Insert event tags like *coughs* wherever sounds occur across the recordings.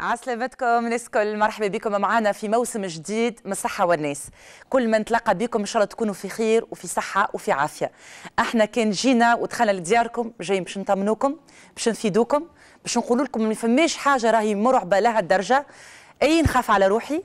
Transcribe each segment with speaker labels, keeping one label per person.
Speaker 1: عسلامتكم ناس كل مرحبا بكم معنا في موسم جديد من الصحه والناس كل ما نتلقى بكم ان شاء الله تكونوا في خير وفي صحه وفي عافيه احنا كان جينا ودخلنا لدياركم جايين باش نطمنوكم باش نفيدوكم باش نقول لكم ما فماش حاجه راهي مرعبه لها الدرجه اي نخاف على روحي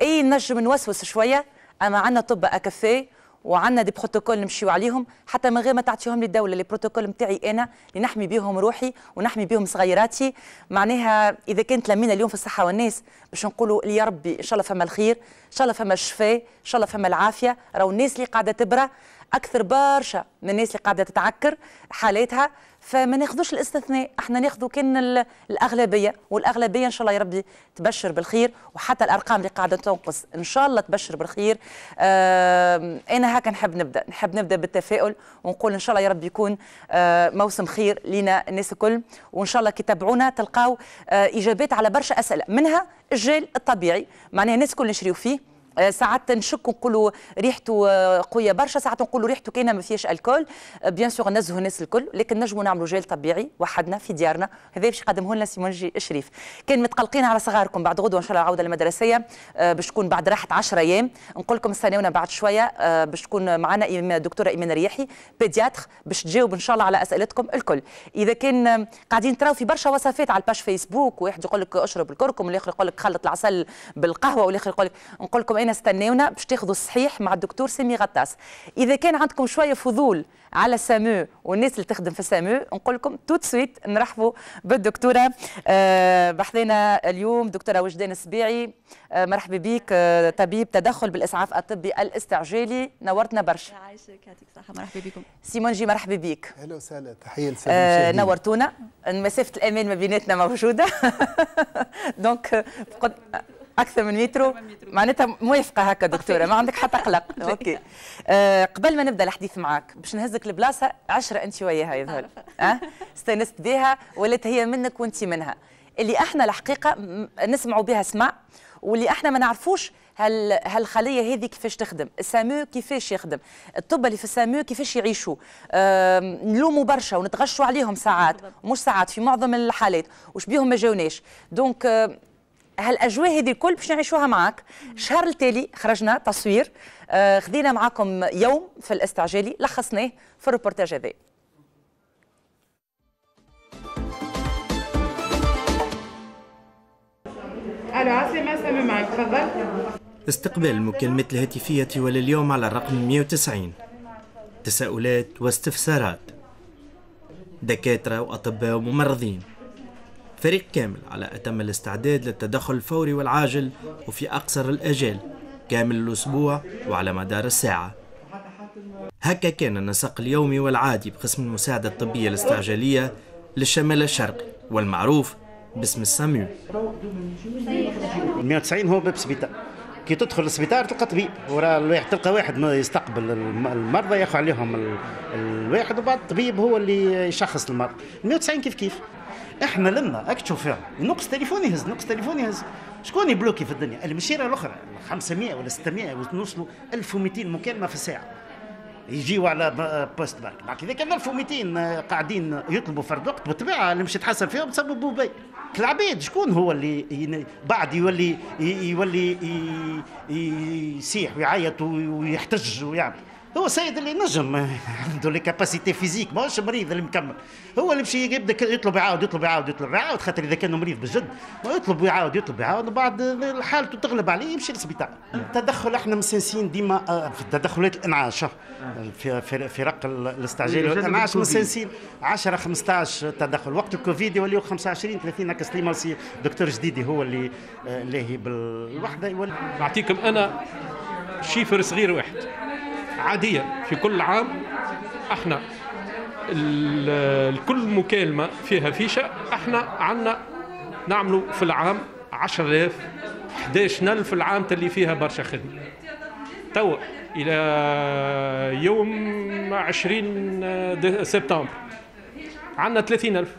Speaker 1: اي نجم نوسوس شويه اما عندنا طب اكفي وعندنا دي بروتوكول نمشيو عليهم حتى من غير ما تعطيهم لي الدوله بروتوكول نتاعي انا اللي نحمي بيهم روحي ونحمي بيهم صغيراتي معناها اذا كانت لمينا اليوم في الصحه والناس باش نقولوا يا ربي ان شاء الله فما الخير ان شاء الله فما الشفاء ان شاء الله فما العافيه راهو الناس اللي قاعده تبرى اكثر برشا من الناس اللي قاعده تتعكر حالاتها فما ناخذوش الاستثناء احنا ناخذوا كان الاغلبيه والاغلبيه ان شاء الله يا ربي تبشر بالخير وحتى الارقام اللي قاعده تنقص ان شاء الله تبشر بالخير اه انا هكا نحب نبدا نحب نبدا بالتفاؤل ونقول ان شاء الله يا ربي يكون اه موسم خير لينا الناس الكل وان شاء الله كي تابعونا تلقاو اه اجابات على برشا اسئله منها الجيل الطبيعي معناها الناس الكل نشريو فيه آه، ساعات نشك نقولوا ريحته آه، قويه برشا ساعات نقولوا ريحته كاينه ما فيهاش الكول بيان سور نزهوا الناس الكل لكن نجموا نعملوا جيل طبيعي وحدنا في ديارنا هذا باش يقدمه لنا سيمون جي الشريف كان متقلقين على صغاركم بعد غدوه ان شاء الله العوده المدرسيه آه، باش تكون بعد راحه 10 ايام نقول لكم استناونا بعد شويه باش تكون معنا الدكتوره ايمان رياحي بيدياتر باش تجاوب ان شاء الله على اسئلتكم الكل اذا كان قاعدين تراو في برشا وصفات على الباش فيسبوك واحد يقول لك اشرب الكركم والاخر يقول لك خلط العسل بالقهوه والاخر يقول لك نقول لكم متابعينا استناونا باش تاخذوا الصحيح مع الدكتور سامي غطاس اذا كان عندكم شويه فضول على سامو والناس اللي تخدم في سامو نقول لكم توت سويت نرحبوا بالدكتوره آه، بحثينا اليوم دكتوره وجدان السبيعي آه، مرحبا بك آه، طبيب تدخل بالاسعاف الطبي الاستعجالي نورتنا برشا
Speaker 2: يعيشك يعطيك الصحه
Speaker 1: مرحبا بكم سيمون جي مرحبا بك اهلا وسهلا
Speaker 2: تحيه لسامو
Speaker 1: نورتونا مسافه الامان ما بيناتنا موجوده *laughs* دونك اكثر من مترو معناتها موافقه هكا دكتوره ما عندك حتى قلق *laughs* اوكي آه قبل ما نبدا الحديث معاك باش نهزك البلاصة عشرة انت وياها يظهر أه؟ *laughs* استانست بها ولات هي منك وانت منها اللي احنا الحقيقه نسمعوا بها سمع واللي احنا ما نعرفوش هل هالخليه هذه كيفاش تخدم السامو كيفاش يخدم الطب اللي في السامو كيفاش يعيشوا آه، نلوموا برشا ونتغشوا عليهم ساعات مش ساعات في معظم الحالات وش بيهم ما جاوناش دونك آه، هالاجواء هذه الكل باش نعيشوها معاك الشهر التالي خرجنا تصوير آه، خذينا معاكم يوم في الاستعجالي لخصناه في الروبورتاج هذا الو تفضل
Speaker 3: استقبال المكالمات الهاتفية ولليوم على الرقم 190 تساؤلات واستفسارات دكاترة وأطباء وممرضين فريق كامل على أتم الاستعداد للتدخل الفوري والعاجل وفي أقصر الأجال كامل الأسبوع وعلى مدار الساعة هكا كان النسق اليومي والعادي بقسم المساعدة الطبية الاستعجالية
Speaker 4: للشمال الشرقي والمعروف باسم الساميو 190 هو باب سبيطار كي تدخل السبيطار تلقى طبيب ورا الواحد تلقى واحد يستقبل المرضى ياخذ عليهم الواحد وبعد الطبيب هو اللي يشخص المرض 190 كيف كيف احنا لنا راك تشوف نقص تليفون يهز نقص تليفون يهز شكون يبلوكي في الدنيا المشيره الاخرى 500 ولا 600 ونوصلوا 1200 مكالمه في الساعه يجيو على بوست بارك بعد اذا كان 1200 آه، قاعدين يطلبوا فرد وقت بالطبيعه اللي مش يتحسن فيهم تسببوا بي العباد شكون هو اللي بعد يولي يولي يسيح ويعيط ويحتج ويعمل هو سيد اللي نجم عنده لي كاباسيتي فيزيك ماهوش مريض اللي مكمل هو اللي مشي يبدا يطلب يعاود يطلب يعاود يطلب يعاود خاطر اذا كان مريض بجد يطلب ويعاود يطلب يعاود بعد حالته تغلب عليه يمشي للسبيطار التدخل احنا مسنسين ديما آه، في التدخلات الانعاش آه، في فرق الاستعجال إيه، والانعاش مسنسين 10 15 تدخل وقت الكوفيد يوليو 25 30 هكا سليمه دكتور جديدي هو اللي آه، لاهي بالوحده نعطيكم انا شيفر صغير واحد عادية في كل عام احنا كل مكالمة
Speaker 2: فيها فيشة احنا عندنا نعملوا في العام 10000 11000 العام اللي فيها برشا خدمة توا إلى يوم 20 آه، سبتمبر عندنا 30000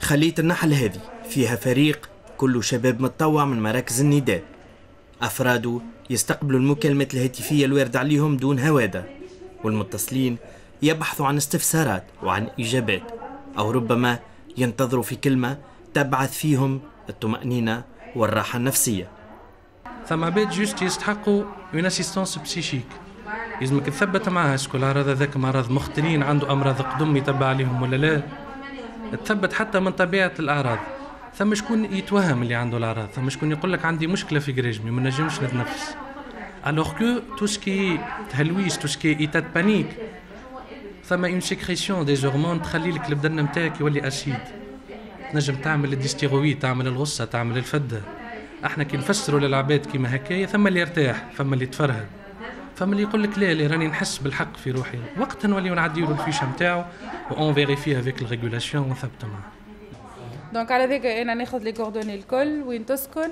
Speaker 3: خلية النحل هذه فيها فريق كله شباب متطوع من مراكز النداء أفراده يستقبلوا المكالمات الهاتفية الواردة عليهم دون هوادة والمتصلين يبحثوا عن استفسارات وعن إجابات أو ربما ينتظروا في كلمة تبعث فيهم الطمأنينة والراحة النفسية ثم عباد جوست يستحقوا من اسيستونس بسيشيك لازمك تثبت معاها شكون العرض هذاك مرض مختلين عنده امراض قدم يتبع عليهم ولا لا تثبت حتى من طبيعه الاعراض ثم شكون يتوهم اللي عنده الاعراض ثم شكون يقول لك عندي مشكله في جريجمي ما نجمش نتنفس الوغ كو تو ce تهلويس تو
Speaker 5: ce qui بانيك ثم اون سيكريسيون دي هرمون تخلي لك البدن نتاعك يولي اسيد تنجم تعمل الديستيرويد تعمل الغصه تعمل الفده احنا كي نفسروا للعباد كيما هكايا ثم اللي يرتاح ثم اللي يتفرهد فما اللي يقول لك لا لا راني نحس بالحق في روحي وقتها نوليو نعديو الفيشه نتاعو اون فيريفي افيك الريغولاسيون
Speaker 3: ونثبتو معاه
Speaker 6: دونك على ذيك انا ناخذ لي كوردوني الكل وين تسكن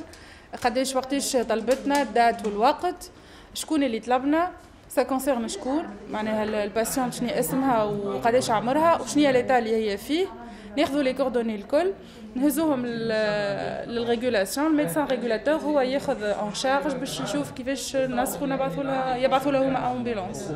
Speaker 1: قداش وقتاش طلبتنا الدات والوقت شكون اللي طلبنا سا كونسيرن شكون معناها الباسيون شنو اسمها وقداش عمرها وشنو هي ليتا اللي هي فيه ناخذوا لي كوردوني الكل نهزوهم للريغولاسيون الميدسان ريغولاتور هو ياخذ اون شارج باش يشوف كيفاش نسخوا نبعثوا لها يبعثوا لهم امبيلونس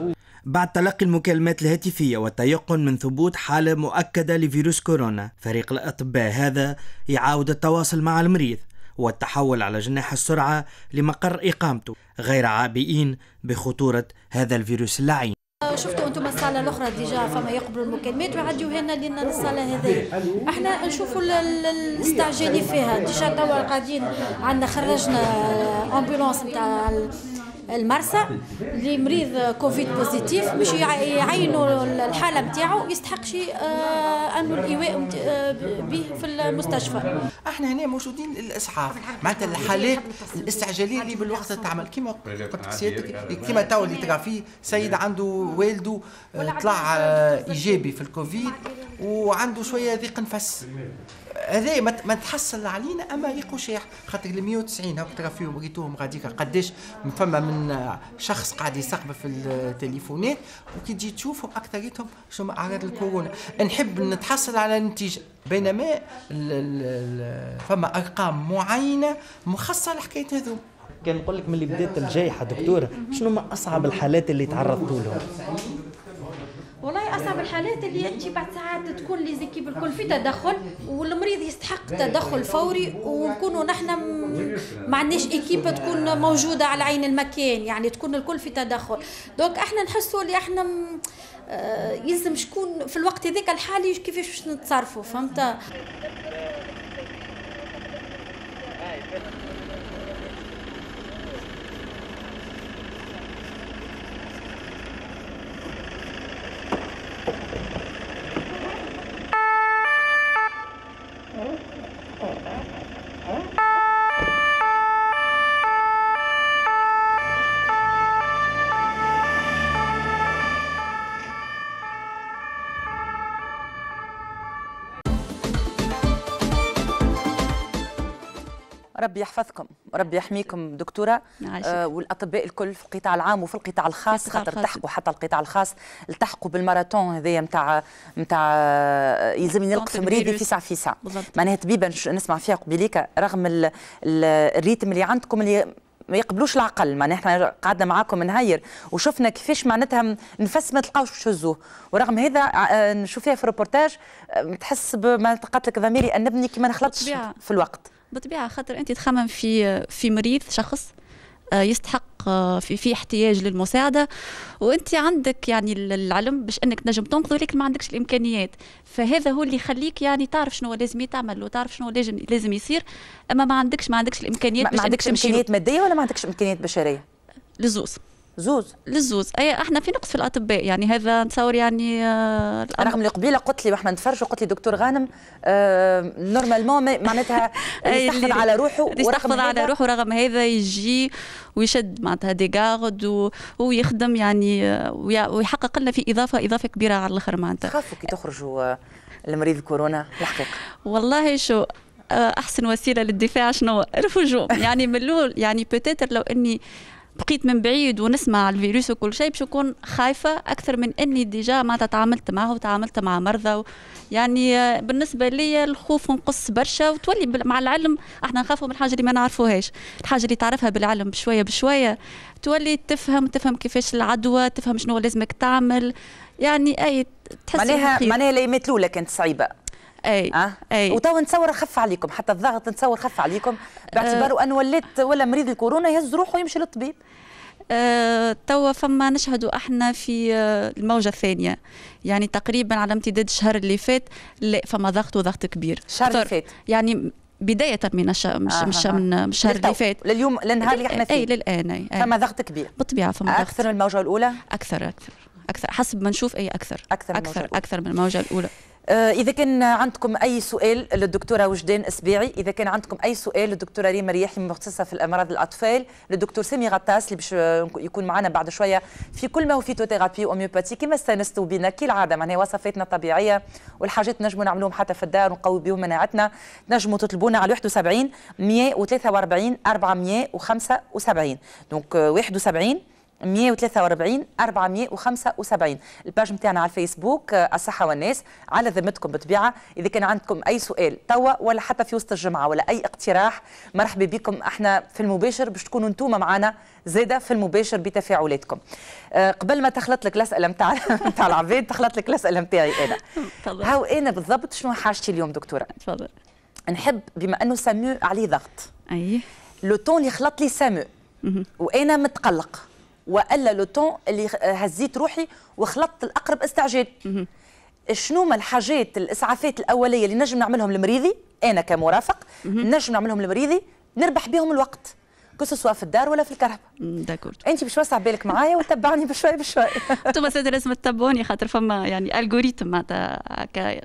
Speaker 3: بعد تلقي المكالمات الهاتفية والتيقن من ثبوت حالة مؤكدة لفيروس كورونا فريق الأطباء هذا يعاود التواصل مع المريض والتحول على جناح السرعة لمقر إقامته غير عابئين بخطورة هذا الفيروس اللعين
Speaker 7: شفتوا انتم الصاله الاخرى ديجا فما يقبلوا المكالمات ويعديوها لنا لنا الصاله هذه احنا نشوفوا المستعجلين فيها ديجا توا قاعدين عندنا خرجنا امبولانس آه، نتاع المرسى اللي مريض كوفيد
Speaker 3: بوزيتيف باش يعينوا
Speaker 7: الحاله نتاعو يستحق شيء آه،
Speaker 3: انه الايواء
Speaker 6: آه، به في المستشفى
Speaker 3: احنا هنا موجودين للاسعاف معناتها الحالات الاستعجاليه اللي بالوقت تعمل كيما
Speaker 4: قلت سيادتك كيما تو اللي تلقى
Speaker 3: فيه سيد عنده والده آه، طلع ايجابي في الكوفيد وعنده شويه ضيق نفس هذا ما تحصل علينا اما يقو شيح خاطر ال 190 هاك ترى فيهم ريتوهم غاديك قداش فما من شخص قاعد يستقبل في التليفونات وكي تجي تشوفوا اكثريتهم شنو اعراض الكورونا نحب نتحصل على نتيجه بينما ال ال فما ارقام معينه مخصصه لحكايه هذو كان نقول لك من اللي بدات الجائحه دكتور شنو ما اصعب الحالات اللي تعرضتوا لهم
Speaker 7: الحالات اللي انت بعد ساعات تكون لي زيكيب الكل في تدخل والمريض يستحق تدخل فوري ونكونوا نحن ما عندناش ايكيب تكون موجوده على عين المكان يعني تكون الكل في تدخل دونك احنا نحسوا اللي احنا آه، يلزم شكون في الوقت هذاك الحالي كيفاش باش نتصرفوا فهمت
Speaker 1: ربي يحفظكم ربي يحميكم دكتوره آه والاطباء الكل في القطاع العام وفي القطاع الخاص خاطر التحقوا حتى القطاع الخاص التحقوا بالماراثون هذايا نتاع نتاع آه، يلزمني نلقف مريضي في ساعه معناها طبيبه نسمع فيها قبيليك رغم الـ الريتم اللي عندكم اللي ما يقبلوش العقل معناها احنا قعدنا معاكم نهير وشفنا كيفاش معناتها نفس ما تلقاوش باش تهزوه ورغم هذا آه، آه، نشوف فيها في الروبورتاج تحس ما تقاتلك ضميري ان نبني كما نخلطش في الوقت
Speaker 7: بطبيعه خاطر انت تخمم في في مريض شخص آه، يستحق آه، في في احتياج للمساعده وانت عندك يعني العلم باش انك تنجم تنقذه لكن ما عندكش الامكانيات فهذا هو اللي يخليك يعني تعرف شنو لازم تعمل وتعرف شنو لازم لازم يصير اما ما عندكش ما عندكش الامكانيات ما عندكش امكانيات ماديه ولا ما عندكش امكانيات بشريه لزوز زوز للزوز اي احنا في نقص في الاطباء يعني هذا نتصور يعني آه رغم اللي قبيله قلت لي واحنا نتفرجوا قلت لي دكتور غانم آه نورمالمون معناتها *laughs* يستحفظ على روحه يستحفظ على روحه رغم هذا يجي ويشد معناتها دي جارد ويخدم يعني آه، ويحقق لنا في اضافه اضافه كبيره على الاخر معناتها تخافوا كي
Speaker 1: تخرجوا المريض آه، كورونا الحقيقه
Speaker 7: والله شو آه، احسن وسيله للدفاع شنو الفجوم *laughs* يعني من الاول يعني بوتيتر لو اني بقيت من بعيد ونسمع الفيروس وكل شيء باش نكون خايفه اكثر من اني ديجا ما تعاملت معه وتعاملت مع مرضى و... يعني آه، بالنسبه لي الخوف نقص برشا وتولي بال... مع العلم احنا نخافوا من الحاجه اللي ما نعرفوهاش الحاجه اللي تعرفها بالعلم بشويه بشويه تولي تفهم تفهم كيفاش العدوى تفهم شنو لازمك تعمل يعني اي تحس معناها معناها اللي
Speaker 1: يمثلوا لك انت صعيبه
Speaker 7: اي أه؟ اي وتوا نتصور خف عليكم حتى الضغط نتصور خف عليكم باعتباره أه ان ولات ولا مريض الكورونا يهز روحه ويمشي للطبيب أه توا فما نشهد احنا في أه، الموجة الثانية يعني تقريبا على امتداد الشهر اللي فات لا فما ضغط وضغط كبير الشهر اللي فات يعني بداية من الشهر مش آه مش من الشهر اللي فات لليوم للنهار اللي احنا فيه اي للان اي فما ضغط كبير بالطبيعة فما ضغط أكثر من الموجة الأولى أكثر أكثر أكثر حسب ما نشوف أي أكثر أكثر أكثر, أكثر من الموجة الأولى آه، إذا كان عندكم
Speaker 1: أي سؤال للدكتورة وجدان إسبيعي إذا كان عندكم أي سؤال للدكتورة ريما رياحي مختصة في الأمراض الأطفال للدكتور سامي غطاس اللي باش يكون معنا بعد شوية في كل ما هو فيتوثيرابي وأوميوباتي كما استانستوا بنا كالعادة معناها وصفاتنا الطبيعية والحاجات نجموا نعملوهم حتى في الدار ونقوي بهم مناعتنا نجموا تطلبونا على 71 143 475 دونك 71 143 475 الباج نتاعنا على الفيسبوك آه، الصحه والناس على ذمتكم بالطبيعه اذا كان عندكم اي سؤال توا ولا حتى في وسط الجمعه ولا اي اقتراح مرحبا بكم احنا في المباشر باش تكونوا انتم معنا زاده في المباشر بتفاعلاتكم آه، قبل ما تخلط لك الاسئله نتاع نتاع *laughs* العباد تخلط لك الاسئله نتاعي انا هاو انا بالضبط شنو حاجتي اليوم دكتوره تفضل نحب بما انه سامو عليه ضغط اي لو تون اللي خلط لي سامو وانا متقلق والا لو تون اللي هزيت روحي وخلطت الاقرب استعجال شنو ما الحاجات الاسعافات الاوليه اللي نجم نعملهم لمريضي انا كمرافق نجم نعملهم لمريضي نربح بهم الوقت قصة سواء في الدار ولا في الكهرباء داكورد انت باش وسع بالك معايا وتبعني بشوي بشوي
Speaker 7: *laughs* انتم سادة لازم تتبعوني خاطر فما يعني الجوريتم معناتها هكا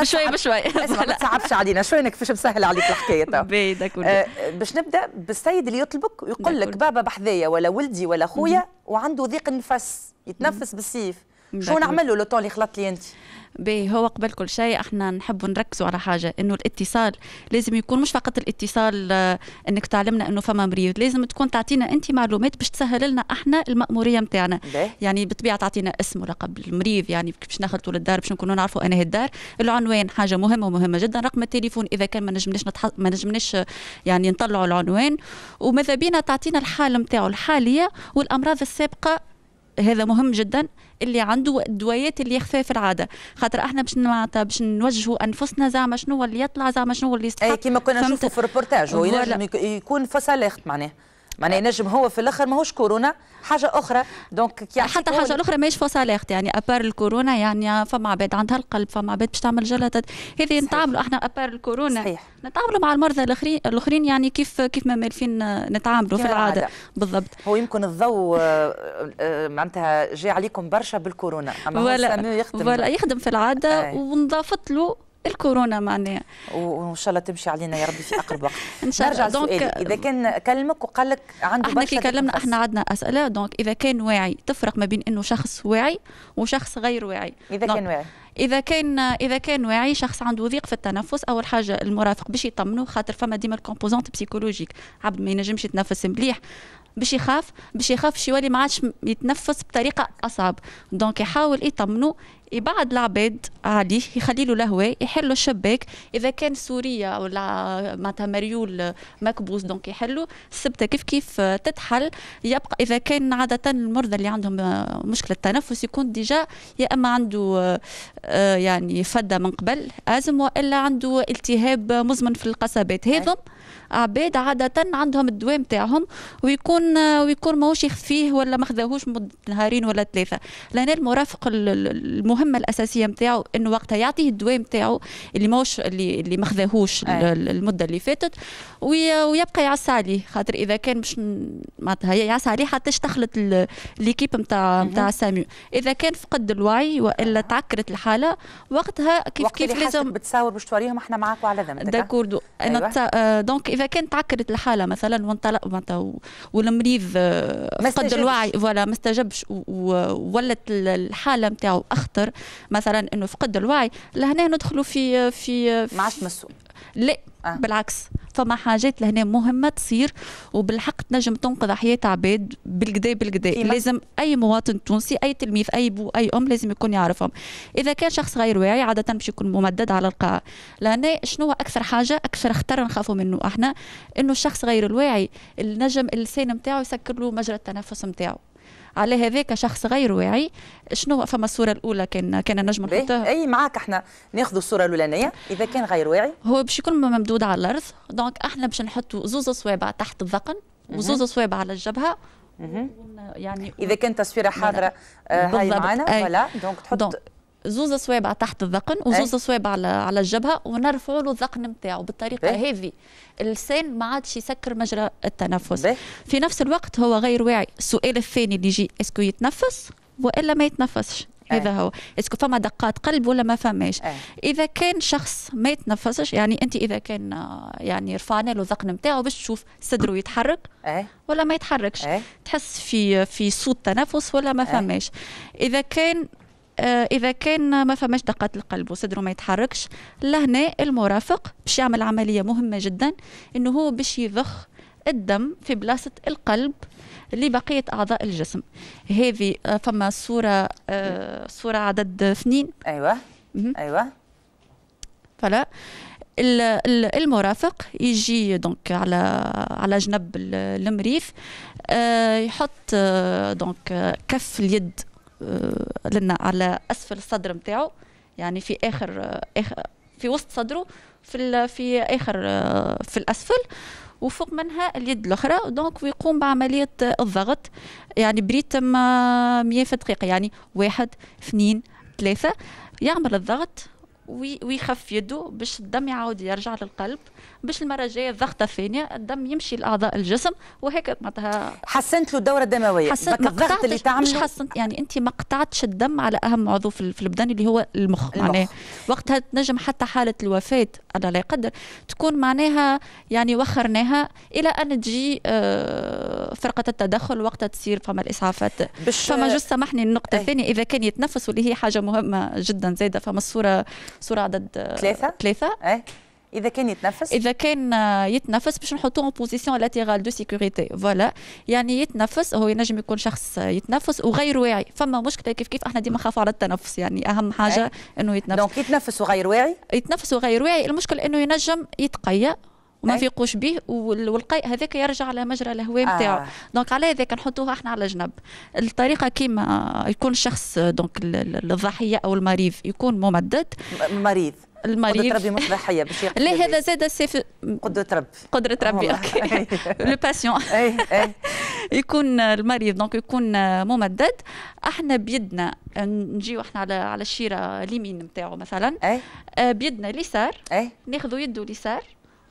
Speaker 1: بشوي بشوي *laughs* اسمع ما تصعبش علينا شوي كيفاش مسهل عليك الحكايه تو *laughs* داكورد آه، باش نبدا بالسيد اللي يطلبك يقول لك بابا بحذايا ولا ولدي ولا خويا وعنده ضيق النفس يتنفس بالسيف شو نعمل له
Speaker 7: لو اللي خلط لي انت باهي هو قبل كل شيء احنا نحب نركزوا على حاجه انه الاتصال لازم يكون مش فقط الاتصال آه، انك تعلمنا انه فما مريض لازم تكون تعطينا انت معلومات باش تسهل لنا احنا الماموريه نتاعنا يعني بالطبيعه تعطينا اسم ولقب المريض يعني باش ناخذوا للدار باش نكونوا نعرفوا انا الدار العنوان حاجه مهمه ومهمه جدا رقم التليفون اذا كان ما نجمناش نتح... ما نجمناش آه، يعني نطلعوا العنوان وماذا بينا تعطينا الحاله نتاعو الحاليه والامراض السابقه هذا مهم جدا اللي عنده الدويات اللي في العاده خاطر احنا باش نعطي باش نوجهوا انفسنا زعما شنو اللي يطلع زعما شنو اللي يستحق اي كيما كنا نشوفوا في
Speaker 1: الريبورتاج هو ينجم
Speaker 7: يكون فصلخت
Speaker 1: معناه معناها ينجم هو في الاخر ماهوش كورونا حاجه اخرى دونك يعني حتى حاجه اخرى
Speaker 7: ماهيش فصالات يعني ابار الكورونا يعني فما عباد عندها القلب فما عباد باش تعمل جلطه هذه نتعاملوا احنا ابار الكورونا صحيح. نتعاملوا مع المرضى الاخرين الاخرين يعني كيف كيف ما مالفين نتعاملوا في العاده
Speaker 1: بالضبط هو يمكن الضوء آه، آه، معناتها جاء عليكم برشا بالكورونا اما ولا هو يخدم ولا يخدم
Speaker 7: في العاده ونضافت له الكورونا معناها وان شاء الله تمشي علينا يا ربي
Speaker 1: في اقرب وقت *laughs* ان شاء الله دونك اذا
Speaker 7: كان كلمك وقال لك عنده احنا كي كلمنا احنا عندنا اسئله دونك اذا كان واعي تفرق ما بين انه شخص واعي وشخص غير واعي اذا كان واعي اذا كان اذا كان واعي شخص عنده ضيق في التنفس اول حاجه المرافق باش يطمنه خاطر فما ديما الكومبوزونت بسيكولوجيك عبد ما ينجمش يتنفس مليح باش يخاف باش يخاف شي يولي ما عادش يتنفس بطريقه اصعب دونك يحاول يطمنه يبعد العباد عليه يخلي له لهوا يحلوا الشباك اذا كان سوريا ولا معناتها مريول مكبوس دونك يحلوا السبته كيف كيف تتحل يبقى اذا كان عاده المرضى اللي عندهم مشكله تنفس يكون ديجا يا اما عنده آه، يعني فده من قبل ازم والا عنده التهاب مزمن في القصبات هذم عباد عادة عندهم الدواء نتاعهم ويكون آه، ويكون ماهوش يخفيه ولا ما خذاهوش مدة نهارين ولا ثلاثة لأن المرافق المهمة الأساسية نتاعو أنه وقتها يعطيه الدواء نتاعو اللي ماهوش اللي اللي ما خذاهوش آه. المدة اللي فاتت ويبقى يعس عليه خاطر إذا كان مش معناتها يعس عليه حتى تخلط ليكيب نتاع نتاع سامي إذا كان فقد الوعي وإلا آه. تعكرت الحالة وقتها كيف وقت كيف لازم بتصور
Speaker 1: باش توريهم احنا معاك وعلى ذمتك
Speaker 7: داكوردو أيوة. دونك اذا كانت عكرت الحاله مثلا وانطلق معناتها والمريض آه، فقد الوعي فوالا ما استجبش وولت الحاله نتاعو اخطر مثلا انه فقد الوعي لهنا ندخلوا في آه، في, آه، في ما عادش مسؤول لا آه. بالعكس فما حاجات لهنا مهمه تصير وبالحق تنجم تنقذ حياه عباد بالقدا بالقدا لازم اي مواطن تونسي اي تلميذ اي بو اي ام لازم يكون يعرفهم اذا كان شخص غير واعي عاده باش يكون ممدد على القاع لهنا شنو اكثر حاجه اكثر خطر نخافوا منه احنا انه الشخص غير الواعي النجم اللسان نتاعو يسكر له مجرى التنفس نتاعو على هذاك شخص غير واعي شنو فما الصوره الاولى كان كان نجم نحطها اي معاك احنا ناخذ الصوره الاولانيه اذا كان غير واعي هو باش يكون ممدود على الارض دونك احنا باش نحطوا زوز صوابع تحت الذقن وزوز صوابع على الجبهه يعني اذا كان تصويره حاضره آه، هاي معنا فوالا دونك تحط دونك. زوز صوابع تحت الذقن وزوز إيه. صوابع على على الجبهه ونرفعوا له الذقن نتاعو بالطريقه إيه. هذه اللسان ما عادش يسكر مجرى التنفس بيه. في نفس الوقت هو غير واعي السؤال الثاني اللي يجي اسكو يتنفس والا ما يتنفسش إيه. هذا هو اسكو فما دقات قلب ولا ما فماش أي. اذا كان شخص ما يتنفسش يعني انت اذا كان يعني رفعنا له الذقن نتاعو باش تشوف صدره يتحرك أي. ولا ما يتحركش أي. تحس في في صوت تنفس ولا ما فماش اذا كان آه، اذا كان ما فماش دقات القلب وصدره ما يتحركش لهنا المرافق باش يعمل عمليه مهمه جدا انه هو باش يضخ الدم في بلاصه القلب لبقيه اعضاء الجسم هذه آه، فما صوره آه، صوره عدد اثنين ايوه ايوه فلا المرافق يجي دونك على على جنب المريف يحط دونك كف اليد آه، لنا على اسفل الصدر نتاعو يعني في اخر آه، اخر في وسط صدره في في اخر آه، في الاسفل وفوق منها اليد الاخرى دونك ويقوم بعمليه الضغط يعني بريتم 100 في الدقيقه يعني واحد اثنين ثلاثه يعمل الضغط ويخف يده باش الدم يعاود يرجع للقلب باش المره الجايه الضغطه الثانيه الدم يمشي لاعضاء الجسم وهيك معناتها حسنت له الدوره الدمويه حسنت الضغط اللي تعمله مش حسنت يعني انت ما قطعتش الدم على اهم عضو في البدن اللي هو المخ, المخ. معناها وقتها تنجم حتى حاله الوفاه الله لا يقدر تكون معناها يعني وخرناها الى ان تجي آه، فرقه التدخل وقتها تصير فما الاسعافات فما جو سامحني النقطه إيه. الثانيه اذا كان يتنفس واللي هي حاجه مهمه جدا زايده فما الصوره صوره عدد آه، ثلاثه ثلاثه إيه. اذا كان يتنفس اذا كان آه، يتنفس باش نحطوه اون بوزيسيون لاتيرال دو سيكوريتي فوالا يعني يتنفس هو ينجم يكون شخص يتنفس وغير واعي فما مشكله كيف كيف احنا ديما نخافوا على التنفس يعني اهم حاجه أي. انه يتنفس دونك يتنفس وغير واعي يتنفس وغير واعي المشكل انه ينجم يتقيأ وما فيقوش به والقيء هذاك يرجع لمجرى الهواء نتاعو آه. دونك على هذاك نحطوها احنا على جنب الطريقه كيما آه، يكون الشخص دونك الضحيه او المريض يكون ممدد مريض المريض قدرة ربي مش صحية باش لا هذا زاد سيف قدرة رب قدرة ربي اوكي لو *laughs* باسيون *laughs* *laughs* يكون المريض دونك يكون ممدد احنا بيدنا نجيو احنا على على الشيره اليمين نتاعو مثلا أي. آه، بيدنا اليسار ناخذوا يده اليسار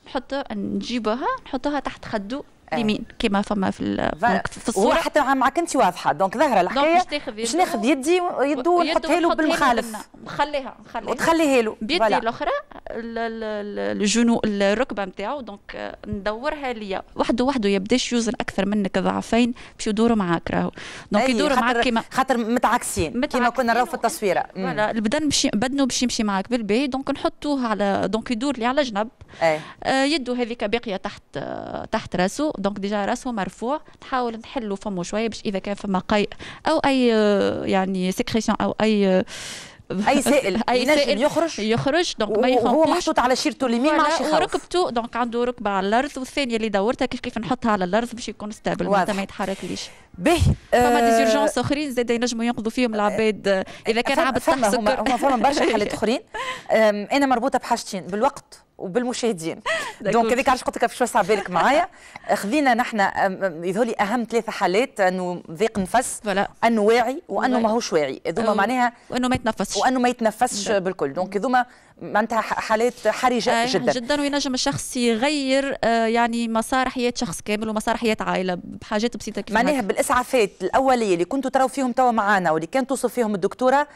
Speaker 7: نحطها نجيبها نحطها تحت خده اليمين إيه. كما فما في في الصوره حتى معك انت واضحه دونك ظاهره الحكايه باش ناخذ يدي يدو ونحطها له بالمخالف نخليها نخليها وتخليها له بيدي الاخرى الجنو الركبه نتاعو دونك آه، ندورها ليا وحده وحده يبداش يوزن اكثر منك ضعفين باش يدوروا معاك راهو دونك يدوروا معاك كيما خاطر متعكسين كيما كنا راهو في التصويره فوالا البدن باش بدنه باش يمشي معاك بالباهي دونك نحطوه على دونك يدور لي على جنب آه، يدو هذيك باقيه تحت آه، تحت راسه دونك ديجا راسه مرفوع نحاول نحلو فمه شويه باش اذا كان فما قيء او اي يعني سيكريسيون او اي اي سائل *laughs* اي سائل يخرج يخرج دونك ما يخرج هو محطوط على شيرته اليمين ما يخرج وركبته دونك عنده ركبه على الارض والثانيه اللي دورتها كيف كيف نحطها على الارض باش يكون ستابل ما يتحركليش به آه، فما ديزيرجونس اخرين زاد ينجموا ينقذوا فيهم العباد اذا كان عبد تحت سكر فما فما برشا *laughs* حالات اخرين انا مربوطه بحاجتين
Speaker 1: بالوقت وبالمشاهدين دونك *laughs* هذيك علاش قلت لك شو صعب بالك معايا *laughs* خذينا نحن يظهر لي اهم ثلاثه حالات انه ضيق نفس انه واعي وانه ماهوش واعي هذوما معناها وانه ما يتنفسش وانه ما يتنفسش بالكل دونك هذوما معناتها حالات
Speaker 7: حرجه آه جدا جدا وينجم الشخص يغير آه يعني مسار حياه شخص كامل ومسار حياه عائله بحاجات بسيطه كيف معناها
Speaker 1: بالاسعافات الاوليه اللي كنتوا تراو فيهم توا معانا واللي كانت توصف فيهم الدكتوره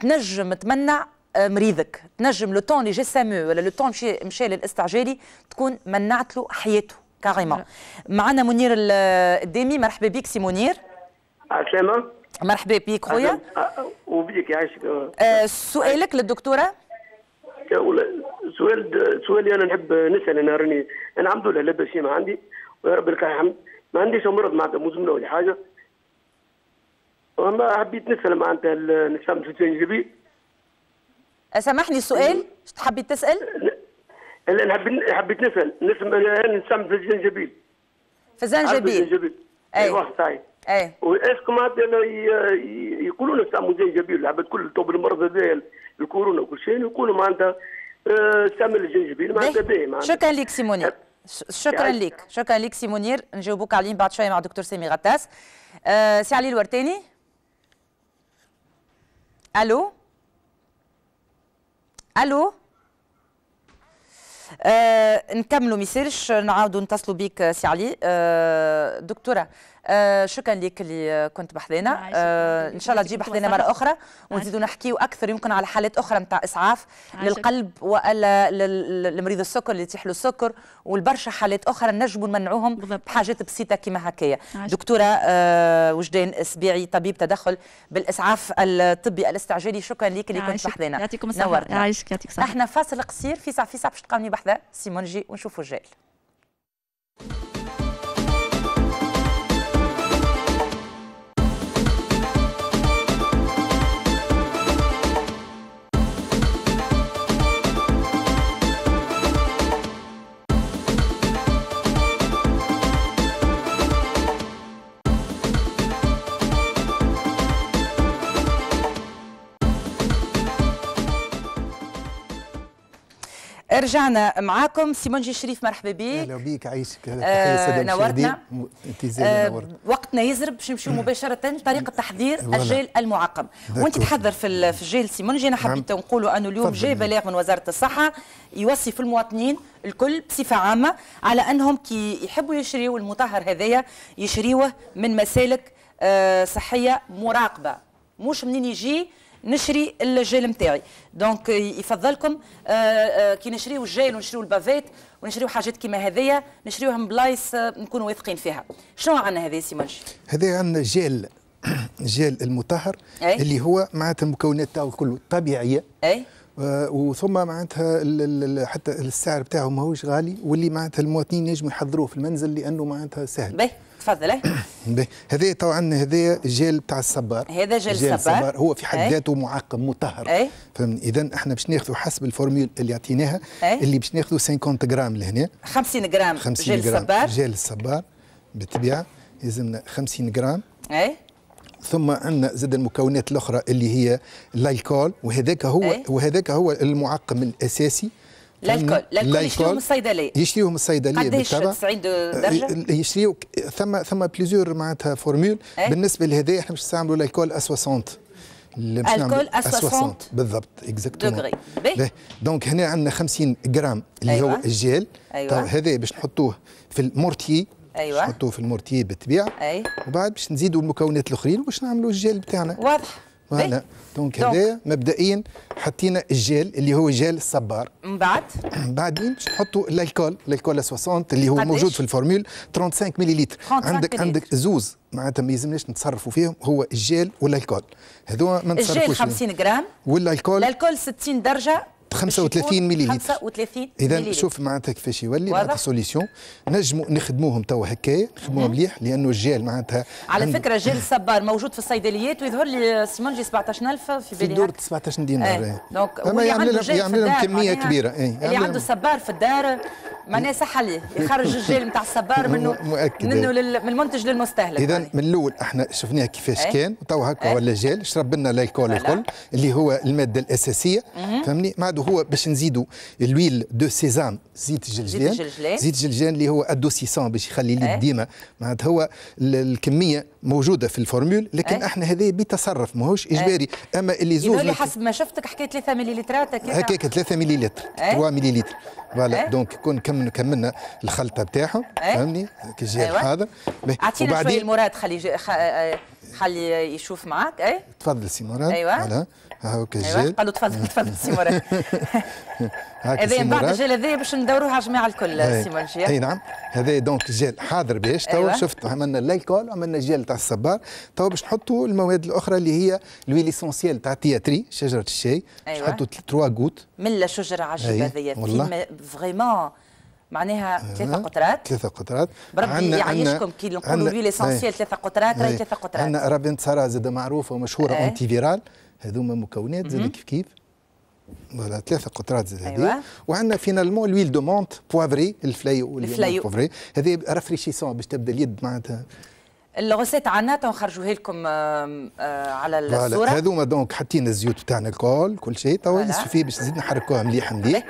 Speaker 1: تنجم تمنع مريضك تنجم لو طون لي جي سامو ولا لو طون مشى مشى للاستعجالي تكون منعت له حياته كاريمون نعم. معنا منير الدامي مرحبا بك سي منير عسلامة أه، مرحبا بك خويا
Speaker 6: أه، أه، وبيك يعيشك
Speaker 1: سؤالك للدكتورة
Speaker 6: سؤال سؤالي انا نحب نسال انا راني انا الحمد لله لاباس ما عندي ويا رب لك الحمد ما عنديش مرض معناتها مزمنه ولا حاجه وما حبيت نسال معناتها نفهم في الجنجبيل
Speaker 1: سامحني السؤال حبيت تسال
Speaker 6: لا حبيت حبيت نسال نسم انا يعني في الزنجبيل في الزنجبيل الزنجبيل ايوه صحيح ايه واسكم يقولون استعملوا الجنجبيل العباد كل طوب المرضى ديال الكورونا وكل شيء يقولوا معناتها استعمل آه، الجنجبيل معناتها باهي معناتها شكرا
Speaker 1: لك سي منير شكرا يعني. لك شكرا لك سي منير نجاوبوك عليهم بعد شويه مع الدكتور سامي غطاس أه سي علي الورتاني الو الو آه نكملوا ميسيرش نعاودوا نتصلوا بك سي علي آه دكتوره آه، شكرا ليك اللي كنت بحذانا آه ان شاء الله تجيب حذانا مره اخرى ونزيدوا نحكيو اكثر يمكن على حالات اخرى نتاع اسعاف للقلب والا لمريض السكر اللي يطيح له السكر والبرشا حالات اخرى نجموا نمنعوهم بحاجات بسيطه كما هكايا دكتوره آه وجدان السبيعي طبيب تدخل بالاسعاف الطبي الاستعجالي شكرا ليك اللي كنت بحذانا يعطيكم الصحه يعيشك احنا فاصل قصير في ساعه في ساعه باش تقامني بحذا سيمون جي ونشوفوا الجيل رجعنا معاكم سيمون جي شريف مرحبا بك اهلا بيك عايشك آه نورتنا
Speaker 2: انت آه
Speaker 1: وقتنا يزرب باش نمشيو *coughs* مباشره طريقه تحضير الجيل المعقم وانت تحضر في في الجيل سيمون جي انا حبيت نعم. نقولوا انه اليوم جاي بلاغ من وزاره الصحه يوصي في المواطنين الكل بصفه عامه على انهم كي يحبوا يشريوا المطهر هذايا يشريوه من مسالك آه صحيه مراقبه مش منين يجي نشري الجيل نتاعي دونك euh, يفضلكم آه، آه، كي نشريو الجيل ونشريو البافيت ونشريو حاجات كيما هذيا نشريوها من بلايص آه، نكونوا واثقين فيها شنو عندنا هذه سي منجي
Speaker 2: هذا عندنا جيل *clears throat* جيل المطهر أي؟ اللي هو معناتها المكونات تاعو كله طبيعيه اي وثم معناتها حتى السعر بتاعه ماهوش غالي واللي معناتها المواطنين ينجموا يحضروه في المنزل لانه معناتها سهل بي. تفضل هذا طبعا هذا جيل تاع الصبار هذا جيل, جيل الصبار. الصبار هو في حد إيه. ذاته معقم مطهر إيه. فهمني اذا احنا باش ناخذوا حسب الفورمول اللي عطيناها إيه. اللي باش ناخذوا 50 جرام لهنا
Speaker 1: 50 جرام 50 جيل الصبار
Speaker 2: جيل الصبار بالطبيعه يلزمنا 50 جرام اي ثم عندنا زاد المكونات الاخرى اللي هي اللايكول وهذاك هو وهذاك هو المعقم الاساسي الكل الكل يشتيوهم الصيدليه يشتيوهم الصيدليه قداش 90
Speaker 1: درجه
Speaker 2: يشتيو ثم ثم بليزيور معناتها فورمول ايه؟ بالنسبه لهذا احنا باش نستعملوا الكول ا 60 الكول ا 60 بالضبط اكزاكتومون دونك هنا عندنا 50 غرام اللي أيوة. هو الجيل أيوة. هذا باش نحطوه في المورتي ايوه نحطوه في المورتي بالطبيعه أي. وبعد باش نزيدوا المكونات الاخرين وباش نعملوا الجيل بتاعنا واضح فوالا إيه. دونك هذا مبدئيا حطينا الجيل اللي هو جيل الصبار من بعد بعدين باش نحطوا الكول الكول 60 اللي هو موجود في الفورمول 35 مليلتر عندك مليلتر. عندك زوز معناتها ما يلزمناش نتصرفوا فيهم هو الجيل والالكول هذو ما نتصرفوش الجيل 50 جرام والالكول الالكول
Speaker 1: 60 درجه 35 ملل 35 اذا شوف
Speaker 2: معناتها كيفاش يولي معناتها سوليسيون نجموا نخدموهم تو هكايا نخدموهم مليح لانه الجيل معناتها على فكره جيل
Speaker 1: الصبار موجود في الصيدليات ويظهر لي السمنجي 17000 في بالي في دور
Speaker 2: 17 دينار إيه. ايه. دونك اما يعمل لهم يعمل لهم كميه كبيره ايه. اللي عنده
Speaker 1: صبار في الدار معناها صح عليه *laughs* يخرج الجيل نتاع الصبار منه
Speaker 2: مؤكد منه
Speaker 1: لل... من المنتج للمستهلك اذا يعني.
Speaker 2: من الاول احنا شفناها كيفاش ايه؟ كان تو هكا ايه؟ ولا جيل شرب لنا الكول الكل اللي هو الماده الاساسيه فهمني ما عاد اللي هو باش نزيدوا الويل دو سيزام زيت الجلجلان زيت الجلجلان اللي هو ادوسيسون باش يخلي لي إيه. ديما معناتها هو الكميه موجوده في الفورمول لكن إيه. احنا هذه بتصرف ماهوش إيه. اجباري اما اللي زوج اللي حسب
Speaker 1: ما شفتك حكايه 3 مليلترات هكاك
Speaker 2: 3 مليلتر 3 مليلتر فوالا دونك كون كملنا كملنا الخلطه نتاعهم فهمني كي جاي أيوة. الحاضر اعطينا شويه
Speaker 1: المراد خلي خلي يشوف معاك اي
Speaker 2: تفضل سي مراد ايوه هاو كجال قال له تفضل *laughs* تفضل سي مراد *laughs* هذا بعد الجيل
Speaker 1: هذايا باش ندوروها جميع الكل سي مرجيا اي نعم
Speaker 2: هذا دونك جيل حاضر باش تو أيوة. شفت عملنا الكول عملنا جيل تاع الصبار تو باش نحطوا المواد الاخرى اللي هي لوي ليسونسيال تاع تياتري شجره الشاي ايوا نحطوا تروا جوت
Speaker 1: من لا شجره عجيبه هذيا والله فريمون معناها أيوة. ثلاثة قطرات
Speaker 2: ثلاثة قطرات بربي يعيشكم يعني كي نقولوا لي ليسونسيال ثلاثة
Speaker 1: قطرات راهي ثلاثة قطرات عندنا
Speaker 2: رابين سارا زاد معروفة ومشهورة ايه. اونتي فيرال هذوما مكونات زاد كيف كيف فوالا ثلاثة قطرات زاد هذه أيوة. وعندنا فينالمون لويل دو مونت بوافري الفلاي الفلاي بوافري هذه رافريشيسون باش تبدا اليد معناتها
Speaker 1: الغوسيت عنا نخرجوها لكم آه، على الصوره هذوما
Speaker 2: دونك حاطين الزيوت بتاعنا الكل كل شيء توا يسفي باش نزيد نحركوها مليح مليح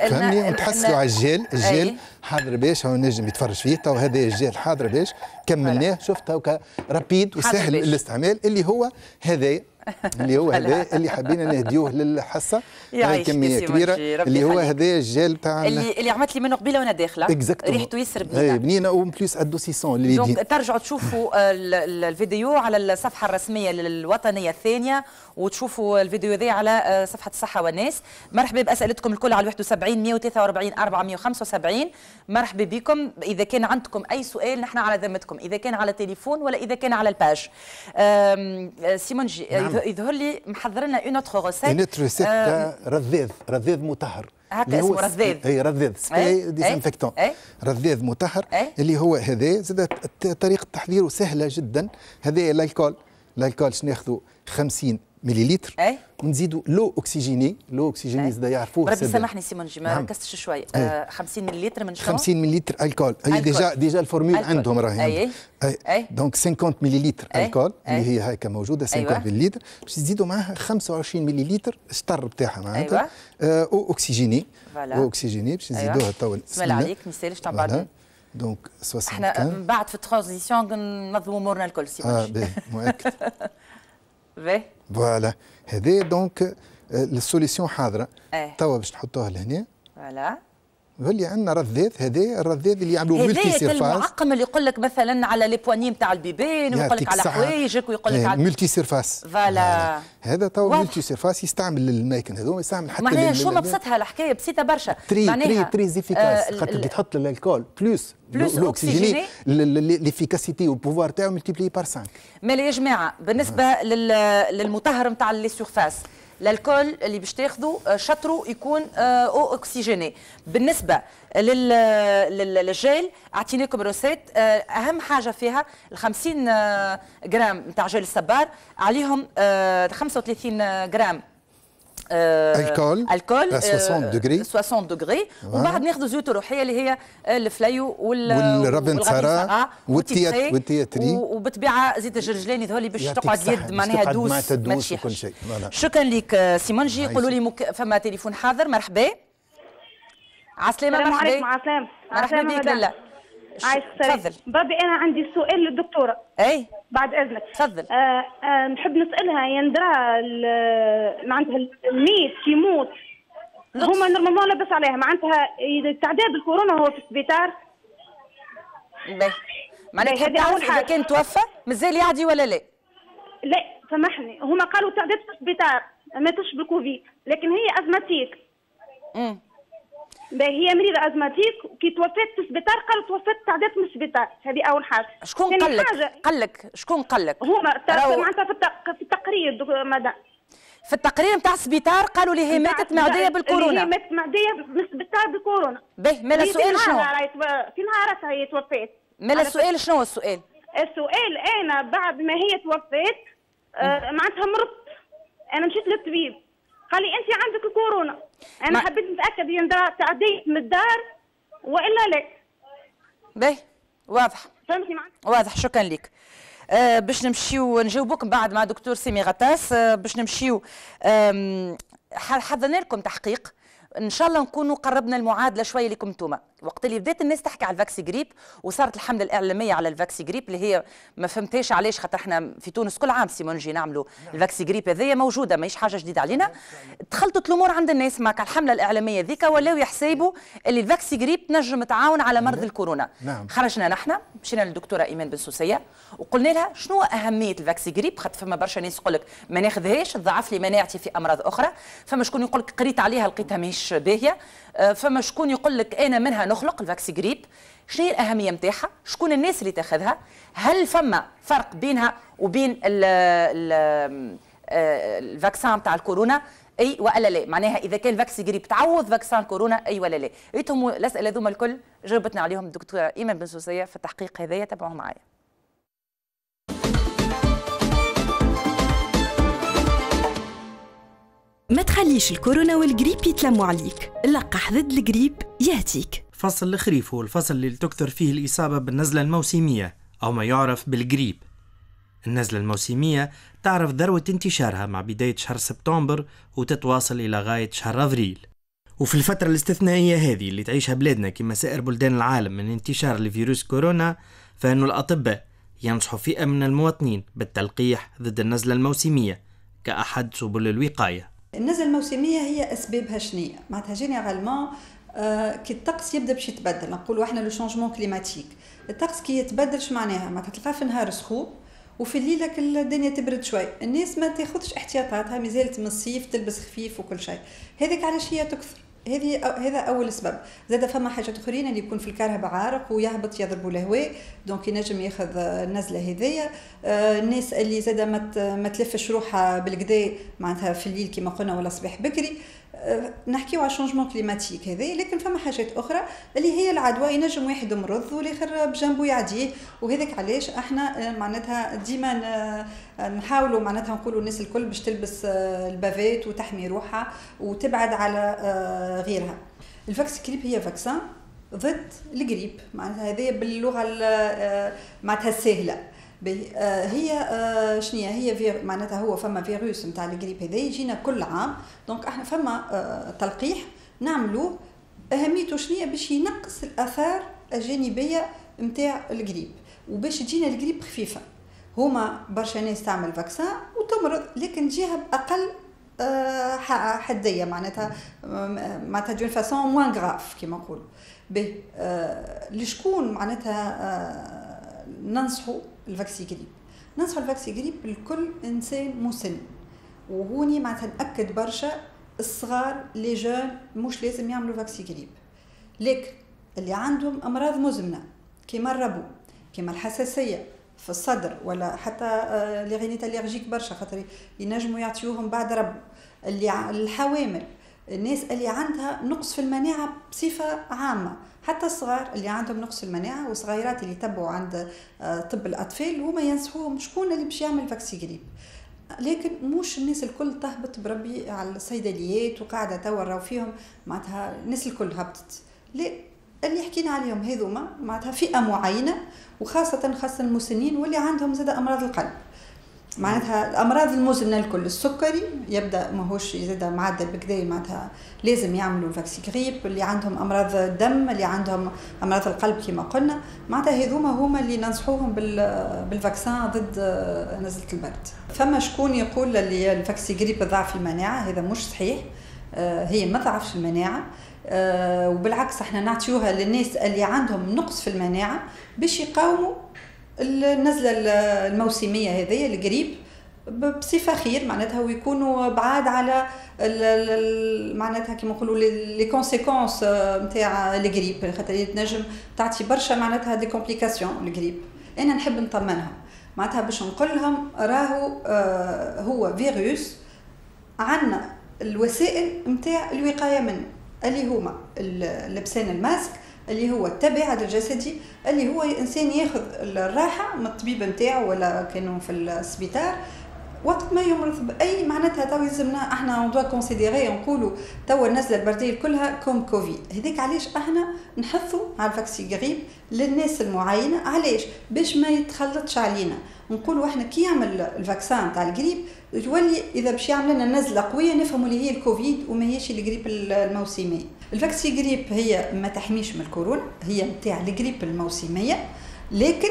Speaker 2: طيب. فهمني ونتحسلوا على الجيل الجيل حاضر باش هو نجم يتفرج فيه تو طيب، هذا الجيل حاضر باش كملناه شفت هكا رابيد وسهل الاستعمال اللي هو هذا *laughs* اللي هو هذا اللي حابين نهديوه للحصه يعني كميه كبيره اللي هو هذا الجيل تاع اللي,
Speaker 1: اللي عملت لي منه قبيله وانا داخله ريحته يسر بنينه اي
Speaker 2: بنينه اون بليس ادو اللي دونك
Speaker 1: ترجعوا تشوفوا *laughs* الفيديو على الصفحه الرسميه الوطنيه الثانيه وتشوفوا الفيديو هذا على آه، صفحه الصحه والناس مرحبا باسئلتكم الكل على 71 143 475 مرحبا بكم اذا كان عندكم اي سؤال نحن على ذمتكم اذا كان على التليفون ولا اذا كان على الباج آه، سيمون جي آه، يظهر لي محضر لنا اون اوتر روسيت اون اوتر روسيت
Speaker 2: رذاذ رذاذ مطهر هكا اسمه رذاذ اي رذاذ سبراي ديزانفكتون إيه، إيه. رذاذ مطهر إيه. اللي هو هذا زاد طريقه تحضيره سهله جدا هذا الكول الكول شناخذوا 50 مليلتر أي؟ ونزيدوا لو اكسجيني لو اكسجيني زاد يعرفوه ربي سامحني
Speaker 1: سيمون جيما نعم. ركزتش شويه آه 50 مليلتر من شنو 50
Speaker 2: مليلتر الكول هي ديجا ديجا الفورمول عندهم راهي اي اي دونك 50 مليلتر الكول اللي هي هكا موجوده 50 أيوة. مليلتر باش تزيدوا معاها 25 مليلتر الشطر بتاعها معناتها أيوة. آه، او اكسجيني اكسجيني باش نزيدوها أيوة. توا بسم الله عليك ما يسالش تاع دونك 60 احنا آه، من
Speaker 1: بعد في الترانزيسيون ننظموا امورنا الكل سيمون اه باهي مؤكد *laughs* باهي
Speaker 2: فوالا هذه دونك السوليسيون euh, حاضره إيه. توا باش نحطوها لهنا فوالا لي عندنا رذاذ هذا الرذاذ اللي يعملوا ملتي سيرفاس المعقم
Speaker 1: اللي يقول لك مثلا على لي بواني نتاع البيبان ويقول لك على حوايجك ويقول لك إيه، على ملتي سيرفاس فوالا
Speaker 2: هذا تو ملتي سيرفاس يستعمل الماكن هذوما يستعمل حتى معناها شو مبسطها
Speaker 1: الحكايه بسيطه برشا تري تري تري
Speaker 2: زيفيكاس خاطر كي تحط الكول بلوس بلوس الاكسجيني ليفيكاسيتي والبوفوار تاعو ملتيبلي بار 5
Speaker 1: مالي يا جماعه بالنسبه للمطهر نتاع لي سيرفاس الكحول اللي باش تاخذوا آه، شطره يكون آه، او اكسجيني بالنسبه للجيل اعطيناكم روسيت آه، اهم حاجه فيها ال 50 جرام نتاع جيل الصبار عليهم 35 جرام آه، الكول الكول 60 دغري 60 دغري وبعد ناخذ زيوت الروحيه اللي هي آه، الفليو وال والربن سارا والتياتري وبالطبيعه زيت الجرجلاني ذولي باش تقعد يد معناها دوس ما شيء شكرا لك آه، سيمونجي قولوا لي مك... فما تليفون حاضر مرحبا عسلامه مرحبا السلام
Speaker 6: عليكم مرحبا بك لاله
Speaker 1: عايش تفضل بابي انا
Speaker 6: عندي سؤال للدكتوره اي بعد اذنك تفضل آه آه نحب نسالها ندرا يعني معناتها الميت يموت هما نورمالمون لاباس عليها معناتها تعداد الكورونا هو في السبيطار
Speaker 4: معناتها هذه اول حاجه كان توفى
Speaker 6: مازال يعدي ولا لا؟ لا سامحني هما قالوا تعداد في السبيطار ما ماتش بالكوفيد لكن هي ازماتيك امم هي مريضه ازماتيك وكي توفات في السبيطار قالت توفات تعديت من السبيطار هذه اول حاجه شكون قال لك قال لك شكون قال لك هما معناتها في التقرير مدام في التقرير نتاع السبيطار قالوا لي هي ماتت معديه بالكورونا هي ماتت معديه من السبيطار بالكورونا باهي مالا السؤال شنو؟ في نهارتها هي توفات مالا السؤال شنو السؤال؟ السؤال انا بعد ما هي توفات آه، معناتها مرضت انا مشيت للطبيب قال لي انت عندك الكورونا انا حبيت نتاكد يا
Speaker 1: تعديت من الدار والا لا باهي واضح فهمتني معك واضح شكرا لك آه باش نمشيو نجاوبوك بعد مع دكتور سيمي غطاس آه باش نمشيو حضرنا لكم تحقيق ان شاء الله نكونوا قربنا المعادله شويه لكم انتوما وقت اللي بدات الناس تحكي على الفاكسي جريب وصارت الحمله الاعلاميه على الفاكسي جريب اللي هي ما فهمتهاش علاش خاطر احنا في تونس كل عام سيمون نجي نعملوا نعم. الفاكسي جريب هذايا موجوده ماهيش حاجه جديده علينا تخلطت نعم، الامور عند الناس مع الحمله الاعلاميه ذيك ولاو يحسبوا اللي الفاكسي جريب تنجم تعاون على مرض نعم. الكورونا نعم. خرجنا نحن مشينا للدكتوره ايمان بن سوسيه وقلنا لها شنو اهميه الفاكسي جريب خاطر فما برشا ناس يقول لك ما ناخذهاش تضعف لي مناعتي في امراض اخرى فما شكون يقول لك قريت عليها لقيتها ماهيش باهيه آه، فما شكون يقول لك انا منها نخلق الفاكسي جريب شنو هي الاهميه نتاعها شكون الناس اللي تاخذها هل فما فرق بينها وبين آه، الفاكسان تاع الكورونا اي ولا لا معناها اذا كان فاكسي جريب تعوض فاكسان كورونا اي ولا لا ريتهم الاسئله ذوما الكل جاوبتنا عليهم الدكتوره ايمان بن سوسيه في التحقيق هذايا تابعوه معايا
Speaker 3: ما تخليش الكورونا والجريب يتلموا عليك لقح ضد الجريب يهتيك فصل الخريف هو الفصل اللي تكثر فيه الإصابة بالنزلة الموسمية أو ما يعرف بالجريب النزلة الموسمية تعرف ذروة انتشارها مع بداية شهر سبتمبر وتتواصل إلى غاية شهر أفريل وفي الفترة الاستثنائية هذه اللي تعيشها بلادنا كما سائر بلدان العالم من انتشار لفيروس كورونا فإن الأطباء ينصحوا فئة من المواطنين بالتلقيح ضد النزلة الموسمية كأحد سبل الوقاية
Speaker 8: النزله الموسميه هي اسبابها شنية معناتها جينيرالمون آه، كي الطقس يبدا باش يتبدل نقولوا احنا لو شونجمون كليماتيك الطقس كي يتبدل اش معناها معناتها تلقى في النهار سخون وفي الليل الدنيا تبرد شوي الناس ما تاخذش احتياطاتها مازالت من الصيف تلبس خفيف وكل شيء هذيك علاش هي تكثر هذه هذا اول سبب زاد فما حاجات اخرين اللي يعني يكون في الكرهب عارق ويهبط يضربوا الهواء دونك ينجم ياخذ النزله هذيا آه، الناس اللي زاد ما تلفش روحها بالكدا معناتها في الليل كما قلنا ولا صباح بكري آه، نحكيو على شونجمون كليماتيك هذا لكن فما حاجات اخرى اللي هي العدوى ينجم واحد مرض والاخر بجنبه يعديه وهذاك علاش احنا آه، معناتها ديما آه، نحاولوا معناتها نقولوا الناس الكل باش تلبس البافيت وتحمي روحها وتبعد على غيرها الفاكس كريب هي فاكسان ضد القريب معناتها هذه باللغه معناتها السهله آه، هي آه، شنو هي في معناتها هو فما فيروس نتاع الجريب هذا يجينا كل عام دونك احنا فما آه، تلقيح نعملوه اهميته هي باش ينقص الاثار الجانبيه نتاع الجريب وباش تجينا الجريب خفيفه هما برشا ناس تعمل فاكسان وتمرض لكن تجيها باقل حديه معناتها معناتها دون فاسون موان غراف كيما نقولوا به لشكون معناتها ننصحوا الفاكسي جريب ننصح الفاكسي جريب لكل انسان مسن وهوني معناتها ناكد برشا الصغار لي جون مش لازم يعملوا فاكسي جريب لكن اللي عندهم امراض مزمنه كيما الربو كيما الحساسيه في الصدر ولا حتى آه، لي غينيت اليرجيك برشا خاطر ينجموا يعطيوهم بعد ربو اللي الحوامل الناس اللي عندها نقص في المناعة بصفة عامة حتى الصغار اللي عندهم نقص في المناعة والصغيرات اللي تبعوا عند آه، طب الأطفال هما ينصحوهم شكون اللي باش يعمل فاكسي قريب لكن مش الناس الكل تهبط بربي على الصيدليات وقاعدة توا فيهم معناتها الناس الكل هبطت لا اللي حكينا عليهم هذوما معناتها فئة معينة وخاصة خاصة المسنين واللي عندهم زاد أمراض القلب معناتها الامراض المزمنه الكل السكري يبدا ماهوش يزيد معدل بكداي معناتها لازم يعملوا فاكسي غريب اللي عندهم امراض الدم اللي عندهم امراض القلب كما قلنا معناتها هذوما هما اللي ننصحوهم بالفاكسان ضد آه، نزله البرد فما شكون يقول اللي الفاكسي غريب ضعف المناعه هذا مش صحيح آه، هي ما ضعفش المناعه آه، وبالعكس احنا نعطيوها للناس اللي عندهم نقص في المناعه باش يقاوموا النزله الموسميه هذه القريب بصفه خير معناتها ويكونوا بعاد على معناتها كيما نقولوا لي كونسيكونس نتاع القريب خاطر تنجم تعطي برشا معناتها دي كومبليكاسيون القريب انا نحب نطمنهم معناتها باش نقول لهم راهو آه هو فيروس عندنا الوسائل نتاع الوقايه منه اللي هما لبسان الماسك اللي هو التباعد الجسدي اللي هو الانسان ياخذ الراحه من الطبيب نتاعو ولا كانوا في السبيطار وقت ما يمرض باي معناتها تو يلزمنا احنا اون دوا كونسيديري نقولوا توا النزله البرديه كلها كوم كوفيد هذيك علاش احنا نحثوا على الفاكسي غريب للناس المعينه علاش باش ما يتخلطش علينا نقولوا احنا كي يعمل الفاكسان تاع الجريب يولي اذا باش يعمل لنا نزله قويه نفهموا اللي هي الكوفيد وما هيش الجريب الموسميه الفاكسي غريب هي ما تحميش من الكورونا هي نتاع الجريب الموسميه لكن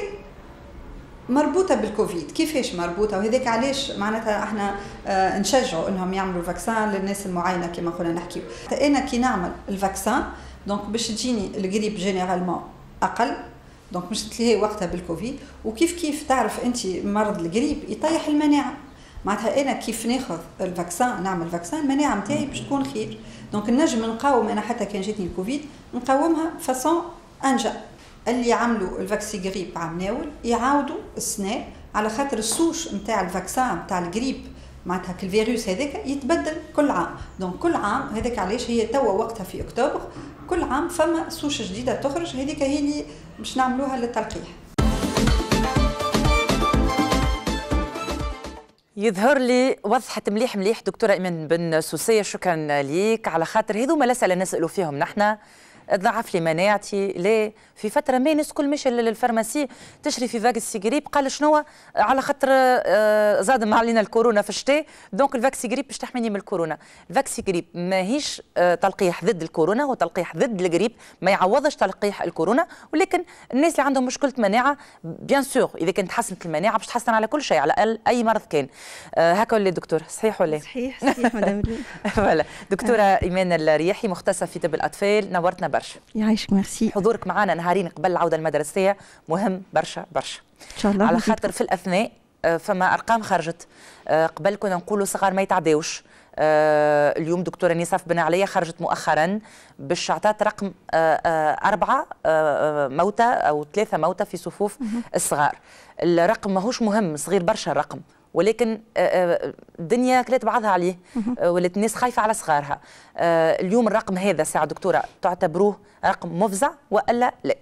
Speaker 8: مربوطه بالكوفيد كيفاش مربوطه وهذاك علاش معناتها احنا آه، نشجعوا انهم يعملوا فاكسان للناس المعينه كما قلنا نحكيو انا كي نعمل الفاكسان دونك باش تجيني الجريب جينيرالمون اقل دونك مش تلهي وقتها بالكوفيد وكيف كيف تعرف انت مرض الجريب يطيح المناعه معناتها انا كيف ناخذ الفاكسان نعمل فاكسان المناعه نتاعي باش تكون خير دونك نجم نقاوم انا حتى كان جاتني الكوفيد نقاومها فاسون انجا اللي عملوا الفاكسي غريب عمناول يعاودوا السنة على خاطر السوش نتاع الفاكسان نتاع الغريب معناتها الفيروس هذاك يتبدل كل عام دونك كل عام هذاك علاش هي توا وقتها في اكتوبر كل عام فما سوش جديده تخرج هذيك هي اللي باش نعملوها للتلقيح
Speaker 1: يظهر لي وضحت مليح مليح دكتوره ايمان بن سوسيه شكرا ليك على خاطر هذوما الاسئله نسالوا فيهم نحن ضعف لي مناعتي لا في فتره ما ناس كل مشى للفارماسي تشري في فاكس جريب قال شنو آه، على خاطر آه، زاد علينا الكورونا في الشتاء دونك الفاكس غريب باش تحميني من الكورونا الفاكس غريب ماهيش آه، تلقيح ضد الكورونا هو تلقيح ضد الغريب ما يعوضش تلقيح الكورونا ولكن الناس اللي عندهم مشكله مناعه بيان سور اذا كانت تحسنت المناعه باش تحسن على كل شيء على الاقل اي مرض كان هكا ولا دكتور صحيح ولا
Speaker 9: صحيح صحيح
Speaker 1: مدام *laughs* دكتوره ايمان الرياحي مختصه في طب الاطفال نورتنا برشا يعيشك ميرسي حضورك معنا نهارين قبل العوده المدرسيه مهم برشا برشا ان شاء الله على خاطر في الاثناء آه، فما ارقام خرجت آه، قبل كنا نقولوا صغار ما يتعداوش آه، اليوم دكتوره نساف بن عليا خرجت مؤخرا باش عطات رقم اربعه موتى او ثلاثه موتى في صفوف الصغار الرقم ماهوش مهم صغير برشا الرقم ولكن آه، آه، الدنيا كلات بعضها عليه آه، ولات الناس خايفه على صغارها اليوم الرقم هذا ساعه دكتوره تعتبروه رقم مفزع والا لا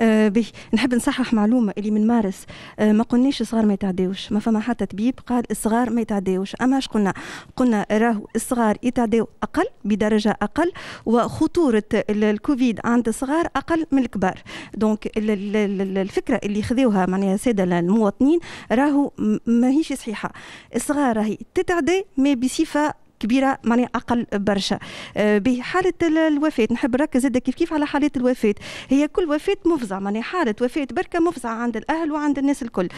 Speaker 9: آه، به نحب نصحح معلومه اللي من مارس آه، ما قلناش الصغار ما يتعداوش ما فما حتى طبيب قال الصغار ما يتعداوش اما اش قلنا قلنا راهو الصغار يتعداو اقل بدرجه اقل وخطوره الكوفيد عند الصغار اقل من الكبار دونك الفكره اللي خذوها معناها الساده المواطنين راهو ماهيش صحيحه الصغار راهي تتعدى ما بصفه كبيره معناها اقل برشا آه، بحاله الوفاه نحب نركز زاد كيف كيف على حالات الوفاه هي كل وفاه مفزعه معناها حاله وفاه بركه مفزعه عند الاهل وعند الناس الكل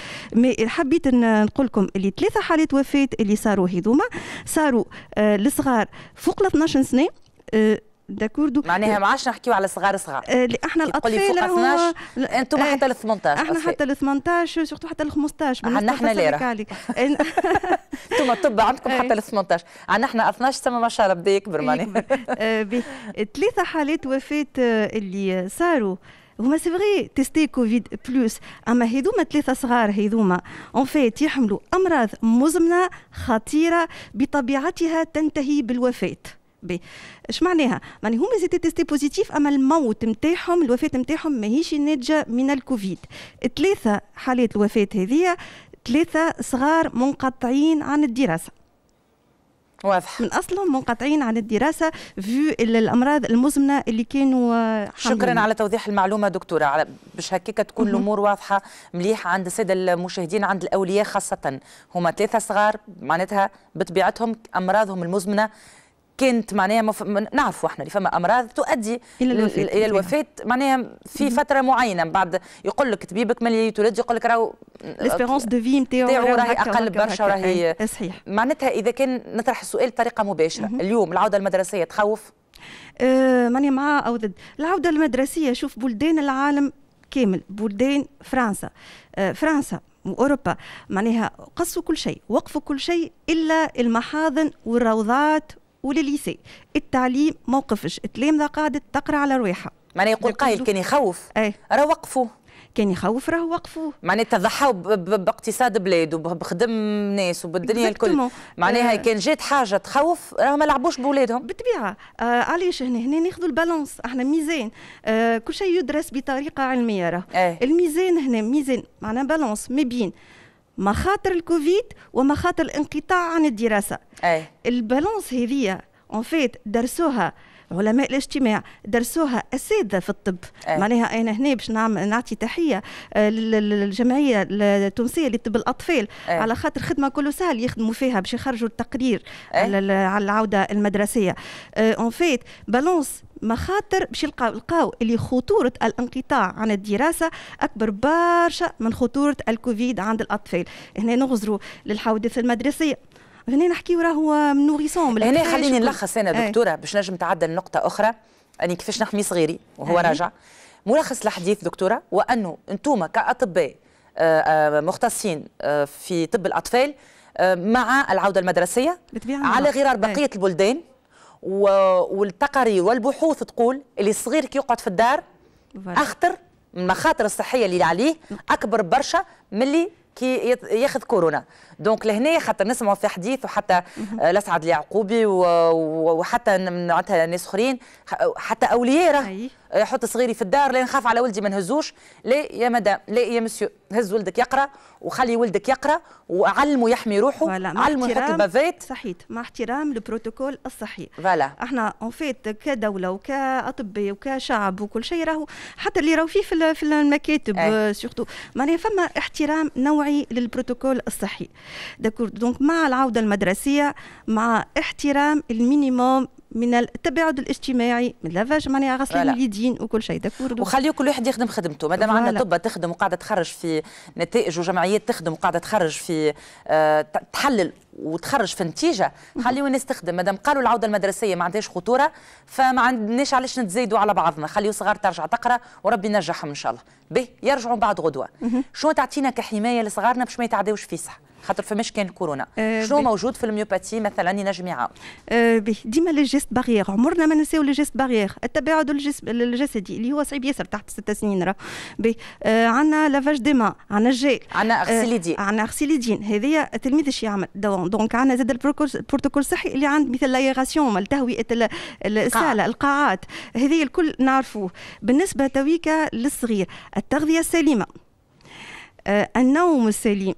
Speaker 9: حبيت نقول لكم اللي ثلاثه حالات وفاه اللي صاروا هذوما صاروا آه، الصغار فوق 12 سنه آه، داكور معناها ما
Speaker 1: عادش نحكيو على صغار صغار آه، احنا الاطفال فوق 12
Speaker 9: انتم آه، حتى ل 18 احنا حتى ل 18
Speaker 1: سورتو حتى ل 15 عندنا احنا ليرة *laughs* انتم الطب عندكم *laughs* إيه. حتى ل 18 عندنا احنا 12 تما ما شاء الله بدا يكبر معناها إيه، ثلاثه حالات وفاه
Speaker 9: آه، اللي صاروا هما سي فغي تيستي كوفيد بلوس اما هذوما ثلاثه صغار هذوما اون فيت يحملوا امراض مزمنه خطيره بطبيعتها تنتهي بالوفاه بي اش معناها معناها هما زيت تيستي بوزيتيف اما الموت نتاعهم الوفاه نتاعهم ماهيش ناتجه من الكوفيد ثلاثه حالات الوفاه هذه ثلاثه صغار منقطعين عن الدراسه واضح من اصلهم منقطعين عن الدراسه في الامراض المزمنه اللي كانوا آه،
Speaker 1: حملين. شكرا على توضيح المعلومه دكتوره على باش هكاك تكون الامور واضحه مليحه عند الساده المشاهدين عند الاولياء خاصه هما ثلاثه صغار معناتها بطبيعتهم امراضهم المزمنه كانت معناها مف... نعرفوا احنا اللي فما امراض تؤدي الى الوفاه الى الوفاه معناها في فتره معينه من بعد يقول لك طبيبك ملي تولد يقول لك راهو ليسبيرونس دو في نتاعو راهي اقل برشا وراهي صحيح معناتها اذا كان نطرح السؤال بطريقه مباشره مم. اليوم العوده المدرسيه تخوف أه ماني مع او ضد
Speaker 9: العوده المدرسيه شوف بلدان العالم كامل بلدان فرنسا أه فرنسا واوروبا معناها قصوا كل شيء وقفوا كل شيء الا المحاضن والروضات ولليسي التعليم موقفش التلامذة قاعدة تقرا على رواحها
Speaker 1: معناها يقول قايل كان يخوف ايه؟ راه وقفوه كان يخوف راه وقفوه معناتها تضحوا باقتصاد بلاد وبخدم ناس وبالدنيا الكل معناها آه. كان جات حاجه تخوف
Speaker 9: راه ما لعبوش بولادهم بالطبيعه آه علاش هنا هنا ناخذوا البالانس احنا ميزان آه كل شيء يدرس بطريقه علميه راه آه. الميزان هنا ميزان معناها بالانس ما بين مخاطر الكوفيد ومخاطر الانقطاع عن الدراسه أي. البالونس هذه اون فيت درسوها علماء الاجتماع درسوها اساتذه في الطب أيه. معناها انا هنا باش نعمل نعطي تحيه للجمعيه التونسيه لطب الاطفال أيه. على خاطر خدمه سهل يخدموا فيها باش يخرجوا التقرير أيه. على العوده المدرسيه اون فيت بالونس مخاطر باش يلقاو لقاو اللي خطوره الانقطاع عن الدراسه اكبر برشا من خطوره الكوفيد عند الاطفال هنا نغزروا للحوادث المدرسيه هنا نحكيو راهو من نوريسون هنا خليني نلخص انا إيه. دكتوره
Speaker 1: باش نجم تعدل نقطه اخرى اني كيفاش نحمي صغيري وهو إيه. راجع ملخص الحديث دكتوره وانه انتم كاطباء آه، آه، مختصين آه، في طب الاطفال مع العوده المدرسيه على غرار إيه. بقيه البلدان والتقارير والبحوث تقول اللي صغير كي يقعد في الدار اخطر من المخاطر الصحيه اللي عليه اكبر برشا من اللي كي ياخذ كورونا دونك لهنا خاطر نسمعوا في حديث وحتى الاسعد آه، اليعقوبي وحتى معناتها ناس اخرين حتى اولياء راه حط صغيري في الدار لا نخاف على ولدي ما نهزوش لا يا مدام لا يا مسيو هز ولدك يقرا وخلي ولدك يقرا وعلمه يحمي روحه علمه يحط البافيت صحيت
Speaker 9: مع احترام البروتوكول الصحي فوالا احنا اون فيت كدوله وكاطباء وكشعب وكل شيء راهو حتى اللي راهو فيه في المكاتب ايه. سورتو آه، معناها فما احترام نوعي للبروتوكول الصحي داكور دونك مع العوده المدرسيه مع احترام المينيموم من التباعد الاجتماعي من لافاج معناها غسل
Speaker 1: اليدين وكل شيء داكور وخليو كل واحد يخدم خدمته مادام عندنا طب تخدم وقاعده تخرج في نتائج وجمعيات تخدم وقاعده تخرج في آه، تحلل وتخرج في نتيجه خليو نستخدم مادام قالوا العوده المدرسيه ما عندهاش خطوره فما عندناش علاش نتزايدوا على بعضنا خليو صغار ترجع تقرا وربي ينجحهم ان شاء الله به يرجعوا بعد غدوه شنو تعطينا كحمايه لصغارنا باش ما يتعداوش في خاطر فماش كان كورونا أه شنو موجود في الميوباتي مثلا ينجم يعاون أه ديما لي جيست باغيير عمرنا ما نساو لي جيست باغيير التباعد
Speaker 9: الجسدي اللي هو صعيب ياسر تحت ست سنين راه به أه، عندنا لافاج ديما عندنا الجيل عندنا أه، يدين عندنا يدين هذايا التلميذ اش يعمل دواء نيوتريسيون دونك عندنا زاد البروتوكول الصحي اللي عند مثل لايغاسيون تهويه الساله القاعات هذه الكل نعرفوه بالنسبه تويكا للصغير التغذيه السليمه آه، النوم السليم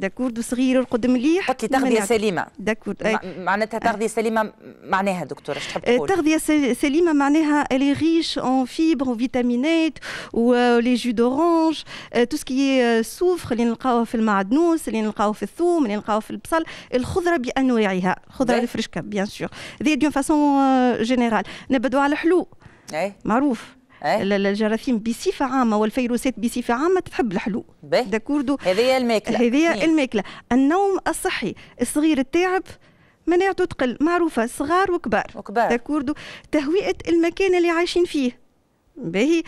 Speaker 9: داكور صغير يرقد مليح حطي تغذيه سليمه داكور
Speaker 1: معناتها تغذيه سليمه معناها دكتوره اش تحب أه، تقول
Speaker 9: تغذيه سليمه معناها الي ريش اون فيبر وفيتامينات ولي جو دورانج تو سكي سوفر اللي نلقاوه في المعدنوس اللي نلقاوه في الثوم اللي نلقاوه في البصل الخضره بانواعها الخضره الفريشكه بيان سور هذه دون فاسون جينيرال نبدو على الحلو إيه. معروف إيه؟ الجراثيم بصفه عامه والفيروسات بصفه عامه تحب الحلو داكوردو هذه الماكله هذه الماكله النوم الصحي الصغير التاعب مناعته تقل معروفه صغار وكبار وكبار داكوردو تهوئه المكان اللي عايشين فيه باهي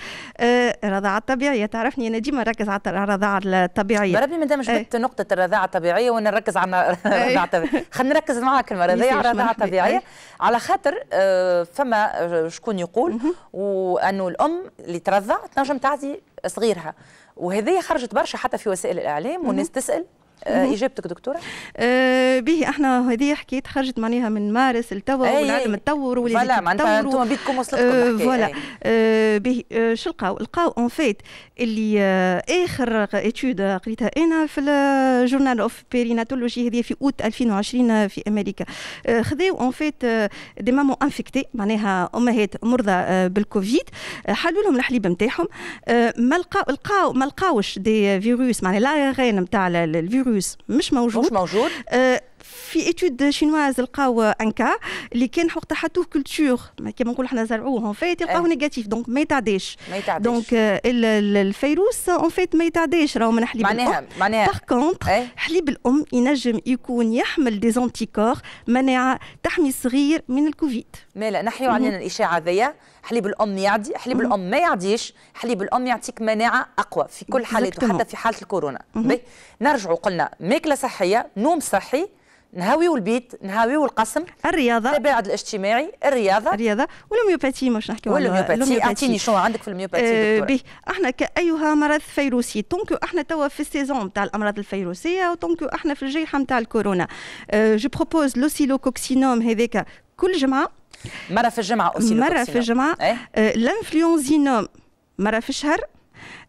Speaker 9: الرضاعة رضاعة الطبيعية تعرفني أنا ديما نركز على الرضاعة الطبيعية
Speaker 1: بربي ما دام جبت نقطة الرضاعة الطبيعية وأنا نركز على *laughs* الرضاعة الطبيعية خلينا نركز معاك المرة هذيا على الرضاعة الطبيعية على خاطر أه، فما أه، شكون يقول وأنه الأم اللي ترضع تنجم تعزي صغيرها وهذه خرجت برشا حتى في وسائل الإعلام والناس تسأل آه، اجابتك دكتوره
Speaker 9: آه به احنا هذه حكيت خرجت معناها من مارس التوا والعالم تطور ولا فوالا معناتها انتم بيتكم وصلتكم آه، فوالا آه به آه، شو لقاو لقاو اون فيت اللي اخر اتيود قريتها انا في الجورنال اوف بيريناتولوجي هذه في اوت 2020 في امريكا خذوا اون فيت دي مامو انفكتي معناها امهات مرضى بالكوفيد حلوا لهم الحليب نتاعهم ما لقاو ما لقاوش دي فيروس معناها لا نتاع الفيروس Bonjour في ايتود شينواز لقاو انكا اللي كان وقتها حطوه كولتور كما نقولوا حنا زرعوه اون فيت يلقاوه نيجاتيف إيه. دونك ما يتعداش ما يتعداش دونك آه، الفيروس اون فيت ما يتعداش راهو من حليب معناها الأم. معناها باغ إيه. كونتر حليب الام ينجم يكون يحمل دي زونتيكور
Speaker 1: مناعه تحمي الصغير من الكوفيد مالا نحيو علينا الاشاعه هذيا حليب الام يعدي حليب الام ما يعديش حليب الام يعطيك مناعه اقوى في كل حالات حتى في حاله الكورونا نرجعوا قلنا ماكله صحيه نوم صحي نهاويو البيت نهاويو القسم الرياضه التباعد الاجتماعي الرياضه الرياضه والوميوباتي مش نحكيو على الهوميوباتي اعطيني شنو عندك في أه دكتور
Speaker 9: احنا كايها مرض فيروسي دونك احنا توا في السيزون تاع الامراض الفيروسيه ودونك احنا في الجيحه نتاع الكورونا أه جو بروبوز كوكسينوم هذاك كل جمعه مره في الجمعه مره في الجمعه إيه؟ أه الانفلونزينوم مره في الشهر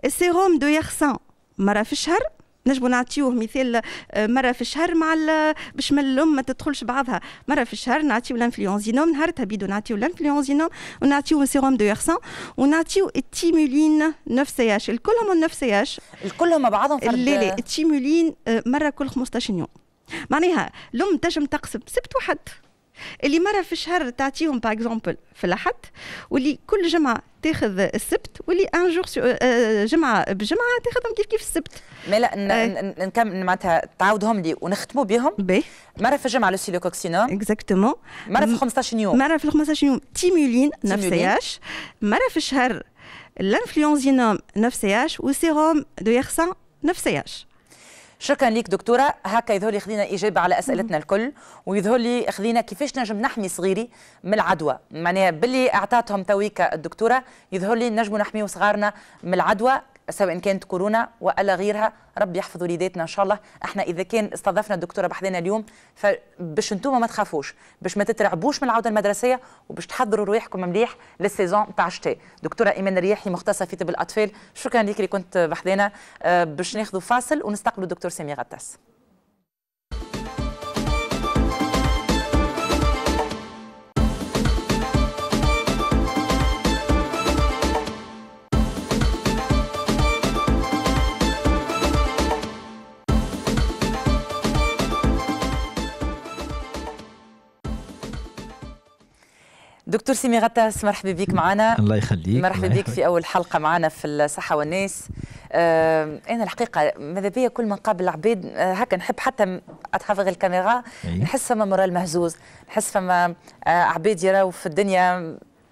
Speaker 9: السيروم دو يخسان مره في الشهر نجمو نعطيوه مثال آه، مرة في الشهر مع باش من الأم ما تدخلش بعضها مرة في الشهر نعطيو لانفلونزينوم نهارتها بيدو نعطيو لانفلونزينوم ونعطيو سيروم دو يرسان ونعطيو التيمولين 9 سي اش الكلهم 9 سي اش الكلهم مع بعضهم فرد لا لا التيمولين آه، مرة كل 15 يوم معناها الأم تنجم تقسم سبت وحد اللي مره في الشهر تعطيهم باغ اكزومبل في الاحد واللي كل جمعه
Speaker 1: تاخذ السبت واللي ان جور euh، euh، جمعه بجمعه تاخذهم كيف كيف السبت مي لا نكمل معناتها تعاودهم لي ونختموا بهم باهي. مره في الجمعه لو سيلوكوكسينوم اكزاكتومون مره في 15 يوم
Speaker 9: مره في 15 يوم تيمولين نفس مره في الشهر الانفلونزينوم نفس وسيروم دو يخسان نفس
Speaker 1: شكرا لك دكتوره هكا يظهر لي خذينا اجابه على اسئلتنا الكل ويظهر لي خذينا كيفاش نجم نحمي صغيري من العدوى معناها باللي اعطاتهم تويكا الدكتوره يظهر لي نجم نحميو صغارنا من العدوى سواء كانت كورونا ولا غيرها ربي يحفظ وليداتنا ان شاء الله احنا اذا كان استضفنا الدكتوره بحذانا اليوم فباش انتم ما تخافوش باش ما تترعبوش من العوده المدرسيه وباش تحضروا روايحكم مليح للسيزون تاع الشتاء دكتوره ايمان الرياحي مختصه في طب الاطفال شكرا لك اللي كنت بحذانا آه، باش ناخذوا فاصل ونستقبلوا الدكتور سامي غطاس دكتور سيمي غطاس مرحبا بك معنا الله يخليك مرحبا بك في اول حلقه معنا في الصحه والناس آه انا الحقيقه ماذا بيا كل من قابل العباد آه هكا نحب حتى اتحفظ الكاميرا أيه؟ نحس فما مورال مهزوز نحس فما آه عباد يراو في الدنيا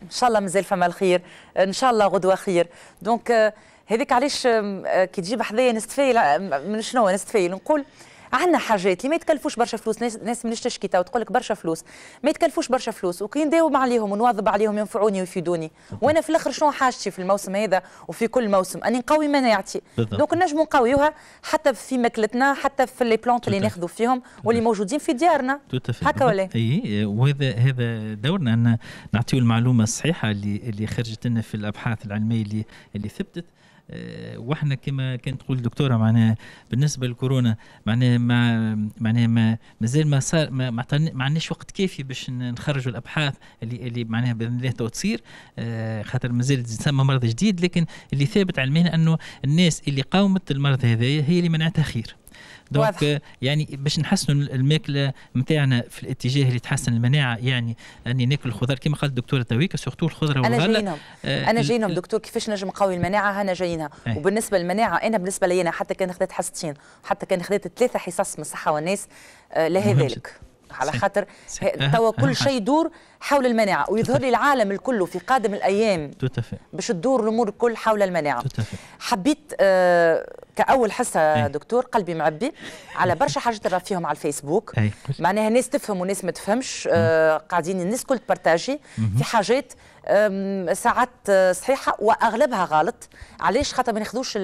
Speaker 1: ان شاء الله مازال فما الخير ان شاء الله غدوه خير دونك آه هذيك علاش آه، كي تجيب حذايا نستفايل من شنو نستفايل نقول عندنا حاجات اللي ما يتكلفوش برشا فلوس ناس, ناس منش تشكي تو تقول لك برشا فلوس ما يتكلفوش برشا فلوس وكي نداوم عليهم ونواظب عليهم ينفعوني ويفيدوني وانا في الاخر شنو حاجتي في الموسم هذا وفي كل موسم اني نقوي مناعتي دونك نجموا نقويوها حتى في ماكلتنا حتى في لي بلونت اللي ناخذوا فيهم واللي موجودين في ديارنا
Speaker 5: هكا ولا اي وهذا هذا دورنا ان نعطيو المعلومه الصحيحه اللي اللي خرجت لنا في الابحاث العلميه اللي اللي ثبتت آه، واحنا كما كانت تقول الدكتوره معناها بالنسبه للكورونا معناها ما معناها ما مازال ما صار ما ما عندناش وقت كافي باش نخرجوا الابحاث اللي اللي معناها باذن الله تو تصير آه، خاطر مازال ثم مرض جديد لكن اللي ثابت علميا انه الناس اللي قاومت المرض هذايا هي اللي منعتها خير دونك يعني euh, باش نحسنوا الماكله نتاعنا في الاتجاه اللي تحسن المناعه يعني اني ناكل الخضار كما قال الدكتور تويكا سورتو الخضره والغله انا جايينهم آه انا جايينهم آه.
Speaker 1: دكتور كيفاش نجم نقوي المناعه هنا جايينها إيه. وبالنسبه للمناعه انا بالنسبه لي انا حتى كان خذيت حصتين حتى كان خذيت ثلاثه حصص من الصحه والناس آه لهذلك على خاطر توا كل شيء يدور حول المناعه ويظهر لي العالم الكل في قادم الايام باش تدور الامور الكل حول المناعه حبيت آه، كاول حصه إيه. دكتور قلبي معبي على برشا حاجات ترى فيهم على الفيسبوك إيه، معناها ناس تفهم وناس ما تفهمش آه، قاعدين الناس كل تبارتاجي في حاجات ساعات صحيحه واغلبها غلط علاش خاطر ما ناخذوش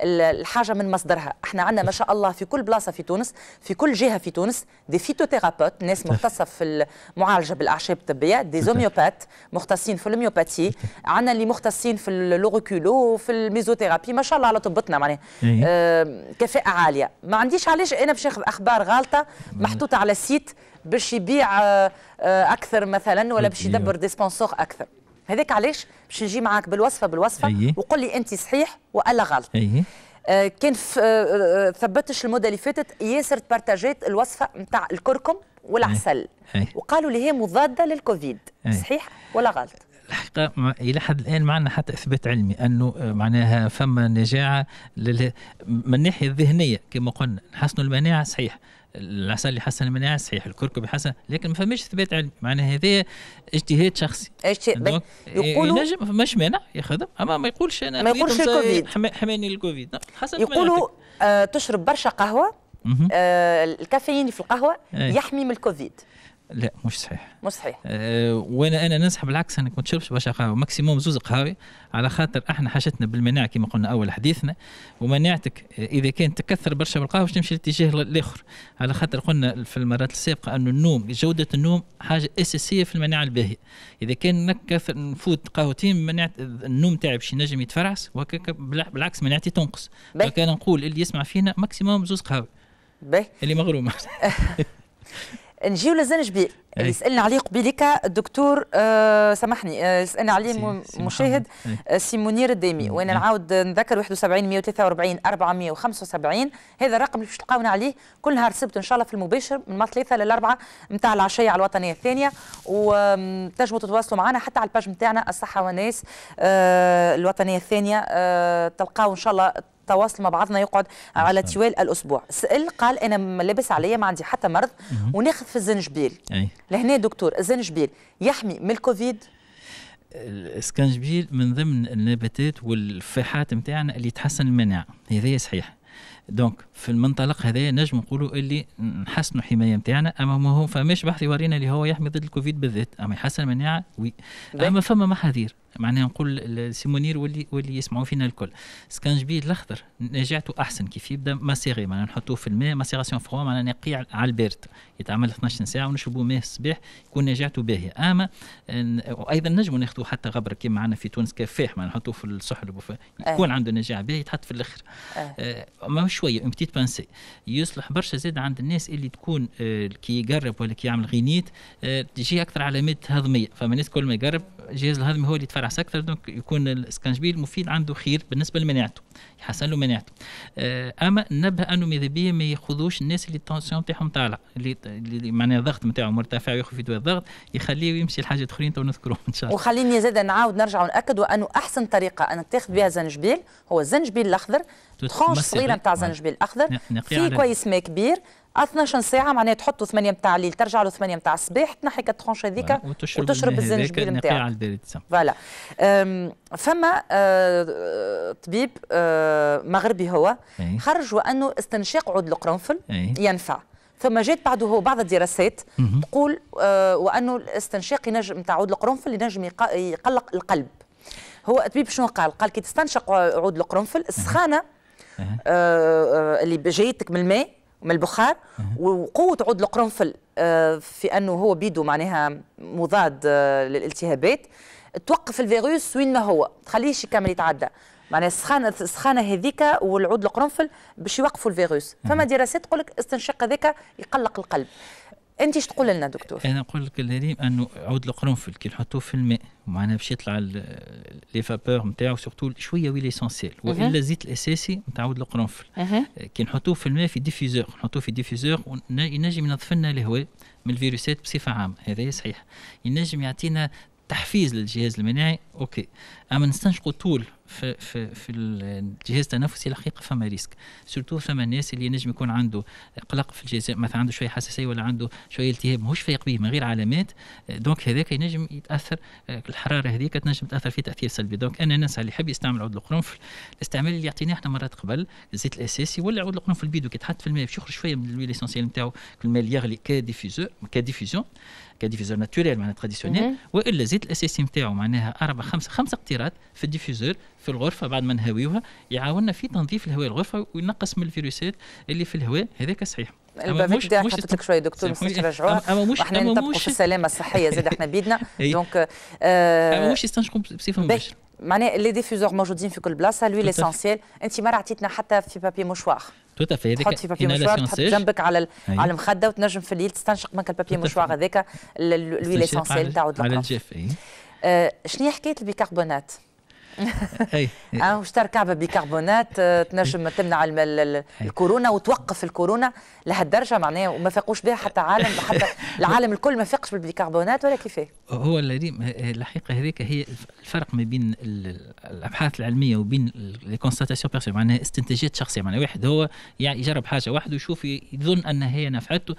Speaker 1: الحاجه من مصدرها احنا عندنا ما شاء الله في كل بلاصه في تونس في كل جهه في تونس دي فيتوثيرابوت ناس مختصه في المعالجه بالاعشاب الطبيه دي زوميوبات مختصين في الهوميوباتي عندنا اللي مختصين في اللوغوكولو في الميزوثيرابي ما شاء الله على طبتنا معناها آه كفاءه عاليه ما عنديش علاش انا باش ناخذ اخبار غلطه محطوطه على سيت باش يبيع آه، اكثر مثلا ولا باش يدبر دي اكثر هذاك علاش باش نجي معاك بالوصفه بالوصفه وقول لي انت صحيح والا غلط آه، كان آه، ثبتش المده اللي فاتت ياسر تبارتاجات الوصفه نتاع الكركم والعسل وقالوا لي هي مضاده للكوفيد صحيح ولا غلط
Speaker 5: الحقيقه الى حد الان ما عندنا حتى اثبات علمي انه معناها فما نجاعه من الناحيه الذهنيه كما قلنا نحسنوا المناعه صحيح العسل يحسن المناعه صحيح الكركم يحسن لكن ما فماش اثبات علمي معناها هذا اجتهاد شخصي اجتهاد يقولوا إيه، ينجم مش مانع ياخذهم اما ما يقولش انا ما يقولش الكوفيد حماني الكوفيد نعم، حسن يقولوا
Speaker 1: آه تشرب برشا قهوه آه الكافيين في القهوه إيه. يحمي من الكوفيد
Speaker 5: لا مش صحيح مش صحيح أه وانا انا ننصح بالعكس انك ما تشربش برشا قهوه ماكسيموم زوز قهاوي على خاطر احنا حاجتنا بالمناعه كما قلنا اول حديثنا ومناعتك آه، اذا كانت تكثر برشا بالقهوه تمشي الاتجاه الاخر على خاطر قلنا في المرات السابقه انه النوم جوده النوم حاجه اساسيه في المناعه الباهيه اذا كان نكثر نفوت قهوتين مناعه النوم تاعي باش ينجم يتفرعس وهكاك بالعكس مناعتي تنقص فكان نقول اللي يسمع فينا ماكسيموم زوز قهاوي اللي مغرومه *laughs* نجيو لزنجبيل
Speaker 1: اللي سالنا عليه قبيلك الدكتور آه سامحني آه سالنا عليه مشاهد آه، سي منير الدامي وانا نعاود نذكر 71 143 475 هذا الرقم اللي باش تلقاونا عليه كل نهار سبت ان شاء الله في المباشر من ثلاثة للأربعة نتاع العشية على الوطنية الثانية وتنجموا تتواصلوا معنا حتى على الباج نتاعنا الصحة والناس آه الوطنية الثانية آه تلقاو ان شاء الله تواصل مع بعضنا يقعد على طوال الاسبوع سال قال انا ملابس عليا ما عندي حتى مرض وناخذ في الزنجبيل لهنا دكتور الزنجبيل يحمي من الكوفيد
Speaker 5: السكنجبيل من ضمن النباتات والفاحات نتاعنا اللي تحسن المناعه هذا صحيح دونك في المنطلق هذا نجم نقولوا اللي نحسنوا الحمايه نتاعنا اما ما هو فماش بحث يورينا اللي هو يحمي ضد الكوفيد بالذات اما يحسن المناعه وي اما فما محاذير معناها نقول سيمونير واللي واللي يسمعوا فينا الكل سكانجبيل الاخضر نجاعته احسن كيف يبدا ماسيغي معناها نحطوه في الماء ماسيغاسيون فخوا معناها نقيع على البارد يتعمل 12 ساعه ونشربوا ماء الصباح يكون نجاعته باهيه اما وايضا نجموا ناخذوا حتى غبر كيما معنا في تونس كفاح معناها نحطوه في السحلب أه. يكون عنده نجاعه باهيه يتحط في الاخر أه. أه، اما شويه كي بانسي يصلح برشا زاد عند الناس اللي تكون آه، كي يقرب ولا كي يعمل غينيت آه، تجي اكثر علامات هضميه فما الناس كل ما يقرب الجهاز الهضمي هو اللي يتفرعس اكثر دونك يكون الاسكنجبيل مفيد عنده خير بالنسبه لمناعته يحسن له مناعته آه، اما نبه انه ماذا بيا ما ياخذوش الناس اللي التونسيون تاعهم طالع اللي, اللي معناها الضغط نتاعهم مرتفع ياخذ في دواء الضغط يخليه يمشي لحاجات اخرين تو نذكرهم ان شاء الله وخليني
Speaker 1: زاد نعاود نرجع وناكد انه احسن طريقه انك تاخذ بها زنجبيل هو الزنجبيل الاخضر تخونش صغيره نتاع زنجبيل الاخضر في كويس ما كبير 12 ساعه معناها تحطوا 8 متاع الليل ترجع له 8 متاع الصباح تنحي الترونش هذيك وتشرب, وتشرب الزنجبيل نتاعك فوالا فما أه طبيب أه مغربي هو أي. خرج وانه استنشاق عود القرنفل إيه. ينفع ثم جات بعده هو بعض الدراسات تقول آه وانه الاستنشاق ينجم نتاع عود القرنفل ينجم يقلق القلب هو الطبيب شنو قال؟ قال كي تستنشق عود القرنفل إيه. السخانه إيه. آه آه اللي جايتك من الماء من البخار وقوه عود القرنفل آه، في انه هو بيدو معناها مضاد آه، للالتهابات توقف الفيروس وين ما هو تخليهش كامل يتعدى معناها السخانه السخانه هذيك والعود القرنفل باش يوقفوا الفيروس فما دراسات تقول لك استنشاق هذاك يقلق القلب انت ايش تقول لنا دكتور؟ انا
Speaker 5: نقول لك الهريم انه عود القرنفل كي نحطوه في الماء معناها باش يطلع لي فابور نتاعو سورتو شويه وي ليسونسيال والا الزيت الاساسي نتاع عود القرنفل كي نحطوه في الماء في ديفيزور نحطوه في ديفيزور ينجم ينظف لنا الهواء من الفيروسات بصفه عامه هذا صحيح ينجم يعطينا تحفيز للجهاز المناعي اوكي اما نستنشقوا طول في, في, في الجهاز التنفسي الحقيقه فما ريسك سورتو فما الناس اللي ينجم يكون عنده قلق في الجهاز مثلا عنده شويه حساسيه ولا عنده شويه التهاب ماهوش فايق به من غير علامات دونك هذاك ينجم يتاثر الحراره هذيك تنجم تاثر فيه تاثير سلبي دونك انا الناس اللي يحب يستعمل عود القرنفل الاستعمال اللي يعطيناه احنا مرات قبل الزيت الاساسي ولا عود القرنفل البيدو كي تحط في الماء باش يخرج شويه من الويل اسونسيال نتاعو الماء اللي يغلي كديفيزور كديفيزيون كديفيزور ناتوريل معناها تراديسيونيل والا زيت الاساسي نتاعو معناها اربع خمسه خمسه اقتراض في الديفيزور في الغرفه بعد ما نهويوها يعاوننا في تنظيف الهواء الغرفه وينقص من الفيروسات اللي في الهواء هذاك صحيح البافيت تاعي حطيت لك
Speaker 1: شويه دكتور مش نرجعوا احنا نطبقوا في السلامه الصحيه زاد احنا بيدنا *laughs* دونك آه، اما مش يستنشقوا بصفه مباشره معناها لي ديفيزور موجودين في كل بلاصه لوي ليسونسيال انت ما عطيتنا حتى في بابي مشوار
Speaker 5: توتا في هذيك تحط في بابي مشوار تحط جنبك
Speaker 1: على أيوة. على المخده وتنجم في الليل تستنشق منك البابي مشوار هذاك لوي ليسونسيل تاع على الجاف آه، شنو هي حكايه البيكربونات؟ اي *laughs* اه وشتر كعبه بيكربونات آه، تنجم تمنع الكورونا وتوقف الكورونا لهالدرجه معناها وما فاقوش بها حتى عالم حتى *laughs* العالم الكل ما فاقش بالبيكربونات ولا كيفاه
Speaker 5: هو الحقيقه هذيك هي الفرق ما بين الابحاث العلميه وبين لي كونستاتاسيون بيرسونيل معناها استنتاجات شخصيه معناها واحد هو يعني يجرب حاجه واحد ويشوف يظن ان هي نفعته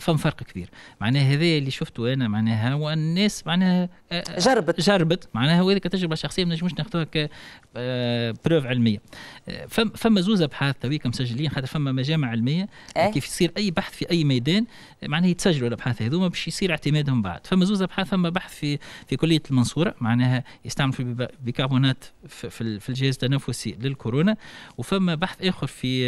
Speaker 5: فم فرق كبير معناها هذا اللي شفته انا معناها والناس معناها آه، آه، جربت جربت معناها هذيك تجربه شخصيه ما نجموش نختار نحطوها ك بروف علميه فما زوز ابحاث تويك مسجلين خاطر فما مجامع علميه أيه؟ كيف يصير اي بحث في اي ميدان معناها يتسجلوا الابحاث هذوما باش يصير اعتمادهم بعد فما زوز ابحاث فما بحث في في كليه المنصوره معناها يستعمل في بيكربونات في, في الجهاز التنفسي للكورونا وفما بحث اخر في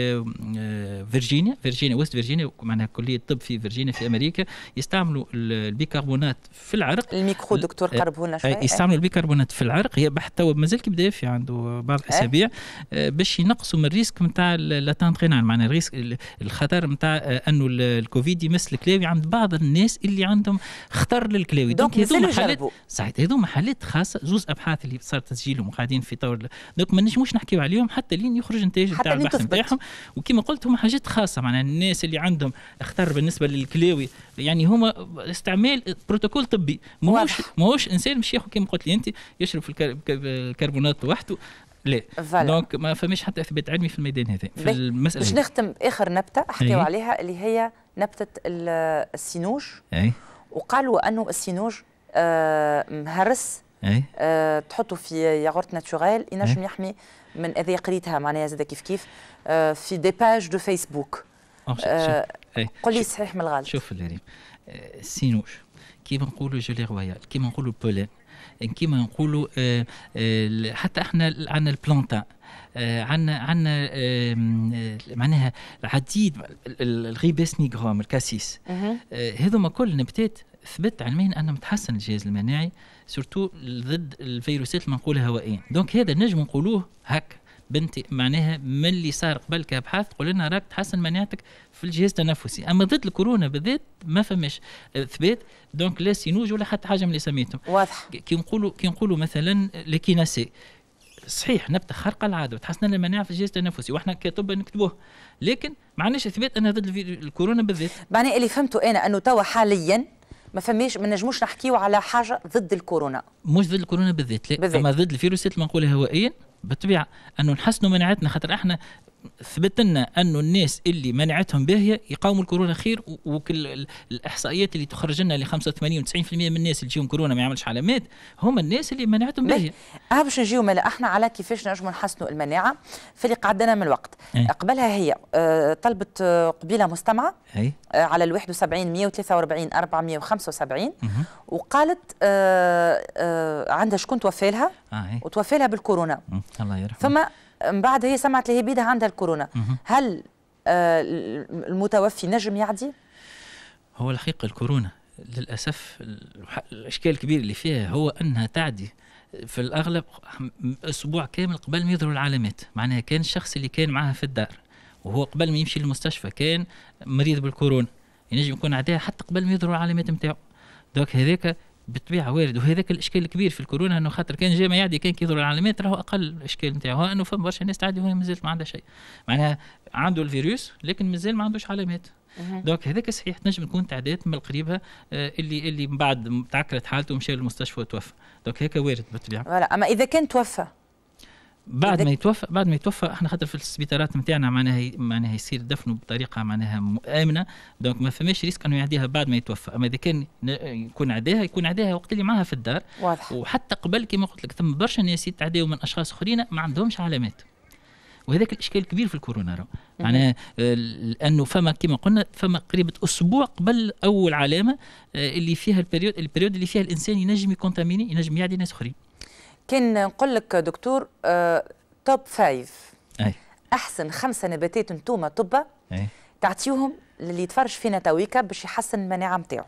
Speaker 5: آه، فيرجينيا فيرجينيا ويست فيرجينيا معناها كليه الطب في فيرجينيا في امريكا يستعملوا البيكربونات في العرق الميكرو دكتور قربونا آه، شوي يستعملوا البيكربونات في العرق هي بحث تو مازال البنك بدا في عنده بعض إيه؟ الاسابيع آه، باش ينقصوا من الريسك نتاع لاتانترينال معناها الريسك الخطر نتاع آه، انه الكوفيد يمس الكلاوي عند بعض الناس اللي عندهم خطر للكلاوي دونك هذوما حالات صحيح هذوما حالات خاصه زوز ابحاث اللي صار تسجيلهم وقاعدين في طور دونك ما نجموش نحكيو عليهم حتى لين يخرج نتاج نتاع البحث نتاعهم وكما قلت هما حاجات خاصه معناها الناس اللي عندهم خطر بالنسبه للكلاوي يعني هما استعمال بروتوكول طبي ماهوش ماهوش انسان مش ياخذ كما قلت لي انت يشرب الكار... البيكربونات وحده لا فلا. دونك ما فماش حتى اثبات علمي في الميدان هذا في المساله باش
Speaker 1: نختم اخر نبته حكيو أيه. عليها اللي هي نبته السينوج أيه. وقالوا انه السينوج آه مهرس أيه. آه تحطه في ياغورت ناتشوريل ينجم أيه. يحمي من اذا قريتها معناها زاد كيف كيف آه في دي باج دو فيسبوك
Speaker 5: آه, آه، إيه. قل لي صحيح من الغلط شوف آه، السينوج كيما نقولوا جولي رويال كيما نقولوا بولين كيما نقولوا آه، آه، حتى احنا عندنا البلانتا آه، عندنا عندنا معناها العديد الغيباس نيغرام الكاسيس هذوما كل نباتات ثبت علميا انه متحسن الجهاز المناعي سورتو ضد الفيروسات المنقوله هوائيا دونك هذا نجم نقولوه هك بنتي معناها من اللي صار قبل كابحاث تقول لنا راك تحسن مناعتك في الجهاز التنفسي اما ضد الكورونا بالذات ما فماش اثبات آه، دونك لا سينوج ولا حتى حاجه من اللي سميتهم واضح كي نقولوا كي نقولوا مثلا لكيناسي صحيح نبته خرق العاده وتحسن لنا المناعه في الجهاز التنفسي واحنا كطب نكتبوه لكن ما عندناش اثبات انها ضد الكورونا بالذات
Speaker 1: معناها اللي فهمته انا انه توا حاليا ما فماش ما نجموش نحكيو على حاجه ضد الكورونا
Speaker 5: مش ضد الكورونا بالذات لا بالذات. اما ضد الفيروسات المنقوله هوائيا بالطبيعه انه نحسنوا مناعتنا خاطر احنا ثبت لنا انه الناس اللي منعتهم باهيه يقاوموا الكورونا خير وكل الاحصائيات اللي تخرج لنا اللي 85 و90% من الناس اللي جيهم كورونا ما يعملش علامات هما الناس اللي منعتهم باهيه.
Speaker 1: اه باش نجيو مالا احنا على كيفاش نجموا نحسنوا المناعه في اللي قعدنا من الوقت. ايه؟ قبلها هي آه، طلبت آه، قبيله مستمعه ايه؟ آه، على ال 71 143 475 اه. وقالت عندها شكون توفى لها آه ايه؟ وتوفى لها بالكورونا. الله يرحمه. ثم من بعد هي سمعت اللي هي بيدها عندها الكورونا هل آه، المتوفي نجم يعدي؟
Speaker 5: هو الحقيقة الكورونا للأسف الإشكال الكبير اللي فيها هو أنها تعدي في الأغلب أسبوع كامل قبل ما يظهروا العلامات معناها كان الشخص اللي كان معها في الدار وهو قبل ما يمشي للمستشفى كان مريض بالكورونا ينجم يكون عداها حتى قبل ما يظهروا العلامات نتاعو دوك هذاك بالطبيعه وارد وهذاك الاشكال الكبير في الكورونا انه خاطر كان جامع يعدي كان كيظهر العلامات راهو اقل الاشكال نتاعو انه فما برشا ناس تعدي وهي مازالت ما عندها شيء معناها عنده الفيروس لكن مازال ما عندوش علامات دونك هذاك صحيح تنجم تكون تعداد من قريبها آه، اللي اللي من بعد تعكرت حالته ومشى للمستشفى وتوفى دونك هكا وارد بالطبيعه اما اذا كان توفى بعد ما يتوفى بعد ما يتوفى احنا خاطر في السبيطارات نتاعنا معناها معناها يصير دفنه بطريقه معناها امنه دونك ما فماش ريسك انه يعديها بعد ما يتوفى اما اذا كان يكون عداها يكون عداها وقت اللي معاها في الدار واضح. وحتى قبل كما قلت لك ثم برشا ناس يتعداو من اشخاص اخرين ما عندهمش علامات وهذاك الاشكال كبير في الكورونا راه معناها آه، لانه فما كما قلنا فما قريبه اسبوع قبل اول علامه آه، اللي فيها البريود البريود اللي فيها الانسان ينجم يكونتاميني ينجم يعدي ناس اخرين كان نقول لك دكتور
Speaker 1: آه، توب فايف أي. احسن خمسه نباتات انتوما طبه تعطيوهم للي يتفرج فينا تويكا باش يحسن المناعه نتاعو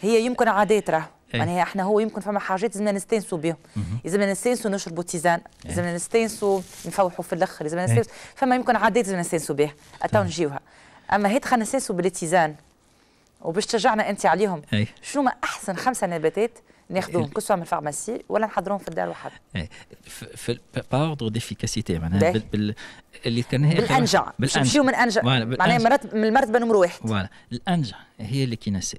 Speaker 1: هي يمكن عادات راه معناها احنا هو يمكن فما حاجات لازمنا نستانسوا بهم لازمنا نستانسوا نشربوا تيزان لازمنا نستانسوا نفوحوا في الاخر لازمنا نستانسوا فما يمكن عادات لازمنا نستانسوا بها تو نجيوها اما هي خلينا نستانسوا بالتيزان وباش تشجعنا انت عليهم شنو ما احسن خمسه نباتات ناخذوهم قصوى *laughs* من الفارماسي ولا نحضروهم في الدار وحد
Speaker 5: إيه، في باوردر ديفيكاسيتي معناها بال... اللي كان هي بالانجع باش نمشيو من انجع معناها مرات من المرتبه نمر واحد فوالا الانجع هي اللي كيناسي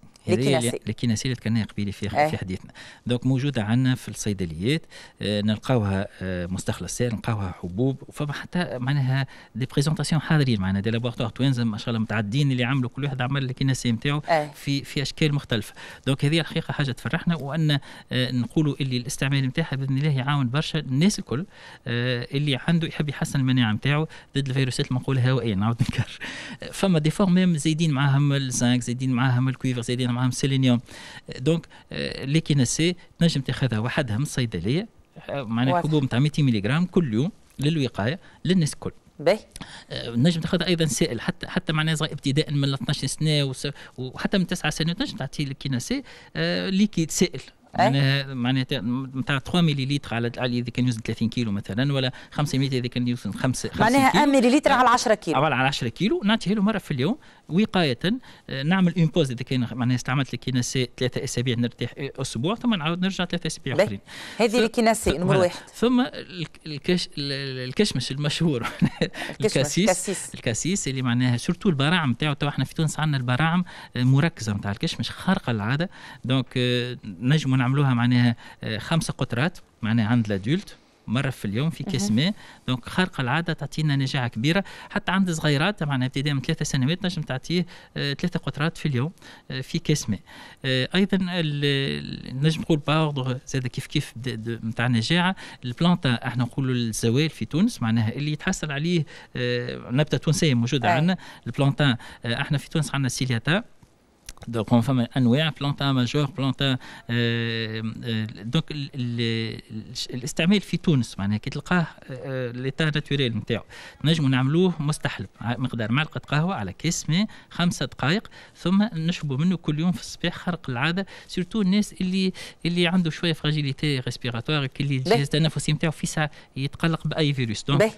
Speaker 5: كيناسي اللي كنا قبيلي في في حديثنا دونك موجوده عندنا في الصيدليات آه، نلقاوها آه، مستخلصات نلقاوها حبوب وفما حتى معناها دي بريزونتاسيون حاضرين معناها دي لابوغتوار توينز ما شاء الله متعدين اللي عملوا كل واحد عمل الكيناسي نتاعو في في اشكال مختلفه دونك هذه الحقيقه حاجه تفرحنا وان آه، نقولوا اللي الاستعمال نتاعها باذن الله يعاون برشا الناس الكل آه، اللي عنده يحب يحسن المناعه نتاعو ضد الفيروسات المنقوله هوائيا نعاود نكرر *laughs* فما دي فور ميم زايدين معاهم الزنك زايدين معاهم الكويفر زايدين معاهم السيلينيوم دونك آه، سي تنجم تاخذها وحدها من الصيدليه معناها حبوب نتاع 200 جرام كل يوم للوقايه للناس الكل باهي نجم تاخذ ايضا سائل حتى حتى معناها صغير ابتداء من 12 سنه وحتى من 9 سنوات نجم تعطيه الكيناسي ليكيد سائل إيه؟ معناها معناها نتاع 3 ملي لتر على اذا كان يوزن 30 كيلو مثلا ولا 5 ملي اذا كان يوزن 5 معناها 1 ملي
Speaker 1: لتر على 10 إيه؟ كيلو على
Speaker 5: 10 كيلو نعطيه له مره في اليوم وقايه آه، نعمل اون بوز اذا كان معناها استعملت الكيناسي ثلاثه اسابيع نرتاح آه، اسبوع ثم نعاود نرجع ثلاثه اسابيع اخرين هذه الكيناسي نمر واحد ثم الكش الكشمش المشهور *laughs* الكاسيس الكاسيس اللي معناها سورتو البراعم نتاعو تو احنا في تونس عندنا البراعم آه، مركزه نتاع الكشمش خارقه العاده دونك نجم نعملوها عملوها معناها آه، خمسة قطرات معناها عند لادولت مرة في اليوم في كاس ماء دونك خارق العادة تعطينا نجاعة كبيرة حتى عند صغيرات معناها ابتداء من ثلاثة سنوات نجم تعطيه آه، ثلاثة قطرات في اليوم آه، في كاس ماء أيضا نجم نقول باوردر زاد كيف كيف نتاع نجاعة البلانتا احنا نقولوا الزوال في تونس معناها اللي يتحصل عليه نبتة تونسية موجودة عندنا البلانتا احنا في تونس عندنا سيلياتا Euh, euh, donc, on fait انواع بلانتا ماجور بلانتا دونك الاستعمال في تونس معناها كي تلقاه ليتا euh, ناتوريل نتاعو نجمو نعملوه مستحلب مقدار معلقه قهوه على كاس ماء خمسة دقائق ثم نشربوا منه كل يوم في الصباح خرق العاده سورتو الناس اللي اللي عنده شويه فراجيليتي ريسبيراتوار اللي الجهاز التنفسي نتاعو في ساعه يتقلق باي فيروس دونك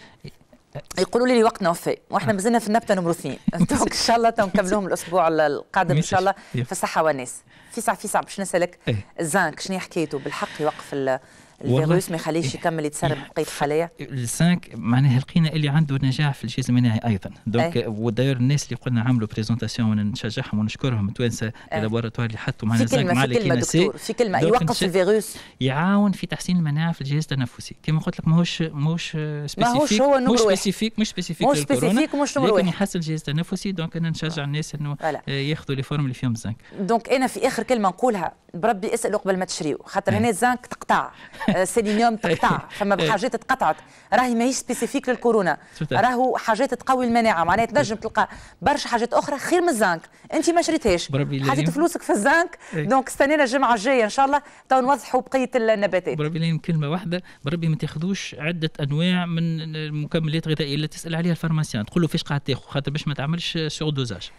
Speaker 1: يقولوا لي وقتنا وفي واحنا آه. مازلنا في النبته نمر اثنين *laughs* *laughs* ان شاء الله تنكملوهم الاسبوع القادم ان شاء الله في الصحه والناس في ساعه في ساعه باش نسالك إيه. الزنك شنو حكايته بالحق يوقف الفيروس ما يخليش إيه، يكمل يتسرب إيه، بقيه
Speaker 5: الخلايا السانك معناها لقينا اللي عنده نجاح في الجهاز المناعي ايضا دونك أي. وداير الناس اللي قلنا عملوا بريزونتاسيون نشجعهم ونشكرهم توانسه اللابوراتوار اللي حطوا معنا الزنك مع في كلمه دكتور في كلمه يوقف الفيروس يعاون في تحسين المناعه في الجهاز التنفسي كما قلت لك ماهوش ماهوش سبيسيفيك ماهوش هو مش سبيسيفيك مش سبيسيفيك مش سبيسيفيك ومش لكن يحسن الجهاز التنفسي دونك انا نشجع آه. الناس انه ياخذوا لي فورم اللي فيهم الزنك
Speaker 1: دونك انا في اخر كلمه نقولها بربي اسالوا قبل ما تشريوا خاطر هنا الزنك تقطع *laughs* سيلينيوم *laughs* *laughs* تقطع إيه. فما إيه. حاجات تقطعت راهي ماهيش سبيسيفيك للكورونا *laughs* راهو حاجات تقوي المناعه معناها تنجم تلقى برشا حاجات اخرى خير من الزنك انت ما شريتهاش حطيت فلوسك في الزنك إيه. دونك استنينا
Speaker 5: الجمعه الجايه ان شاء الله تو نوضحوا بقيه النباتات بربي لين كلمه واحده بربي ما تاخذوش عده انواع من المكملات الغذائيه اللي تسال عليها الفارماسيان تقول له فاش قاعد تاخذ خاطر باش ما تعملش سور دوزاج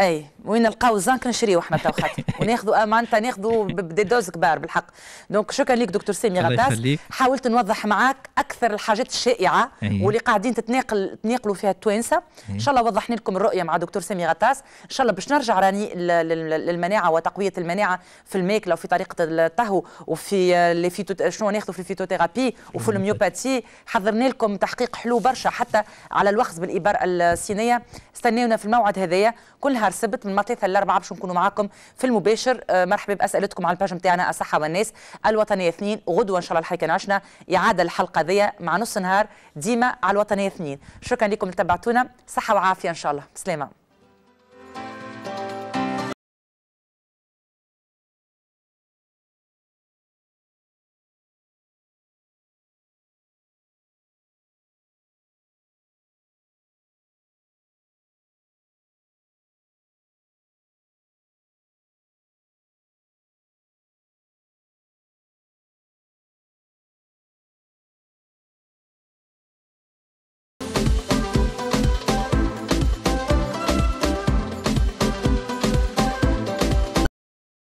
Speaker 1: اي وين نلقاو الزنك نشريو احنا تو خاطر *laughs* وناخذوا آه، معناتها ناخذوا دوز كبار بالحق دونك شكرا لك دكتور سامي غطاس حاولت نوضح معاك اكثر الحاجات الشائعه أيه. واللي قاعدين تتناقل تناقلوا فيها التوانسه أيه. ان شاء الله وضحنا لكم الرؤيه مع دكتور سامي غطاس ان شاء الله باش نرجع راني للمناعه وتقويه المناعه في الماكله وفي طريقه الطهو وفي آه، لي فيتو شنو ناخذوا في الفيتوثيرابي وفي الميوباتي حضرنا لكم تحقيق حلو برشا حتى على الوخز بالابره الصينيه استناونا في الموعد هذايا كلها نهار سبت من 3 ل 4 باش نكونوا معاكم في المباشر آه، مرحبا باسئلتكم على الباج نتاعنا الصحه والناس الوطنيه اثنين غدوه ان شاء الله الحكي عشنا اعاده الحلقه ذي مع نص نهار ديما على الوطنيه اثنين شكرا لكم اللي تبعتونا صحه وعافيه ان شاء الله سلامة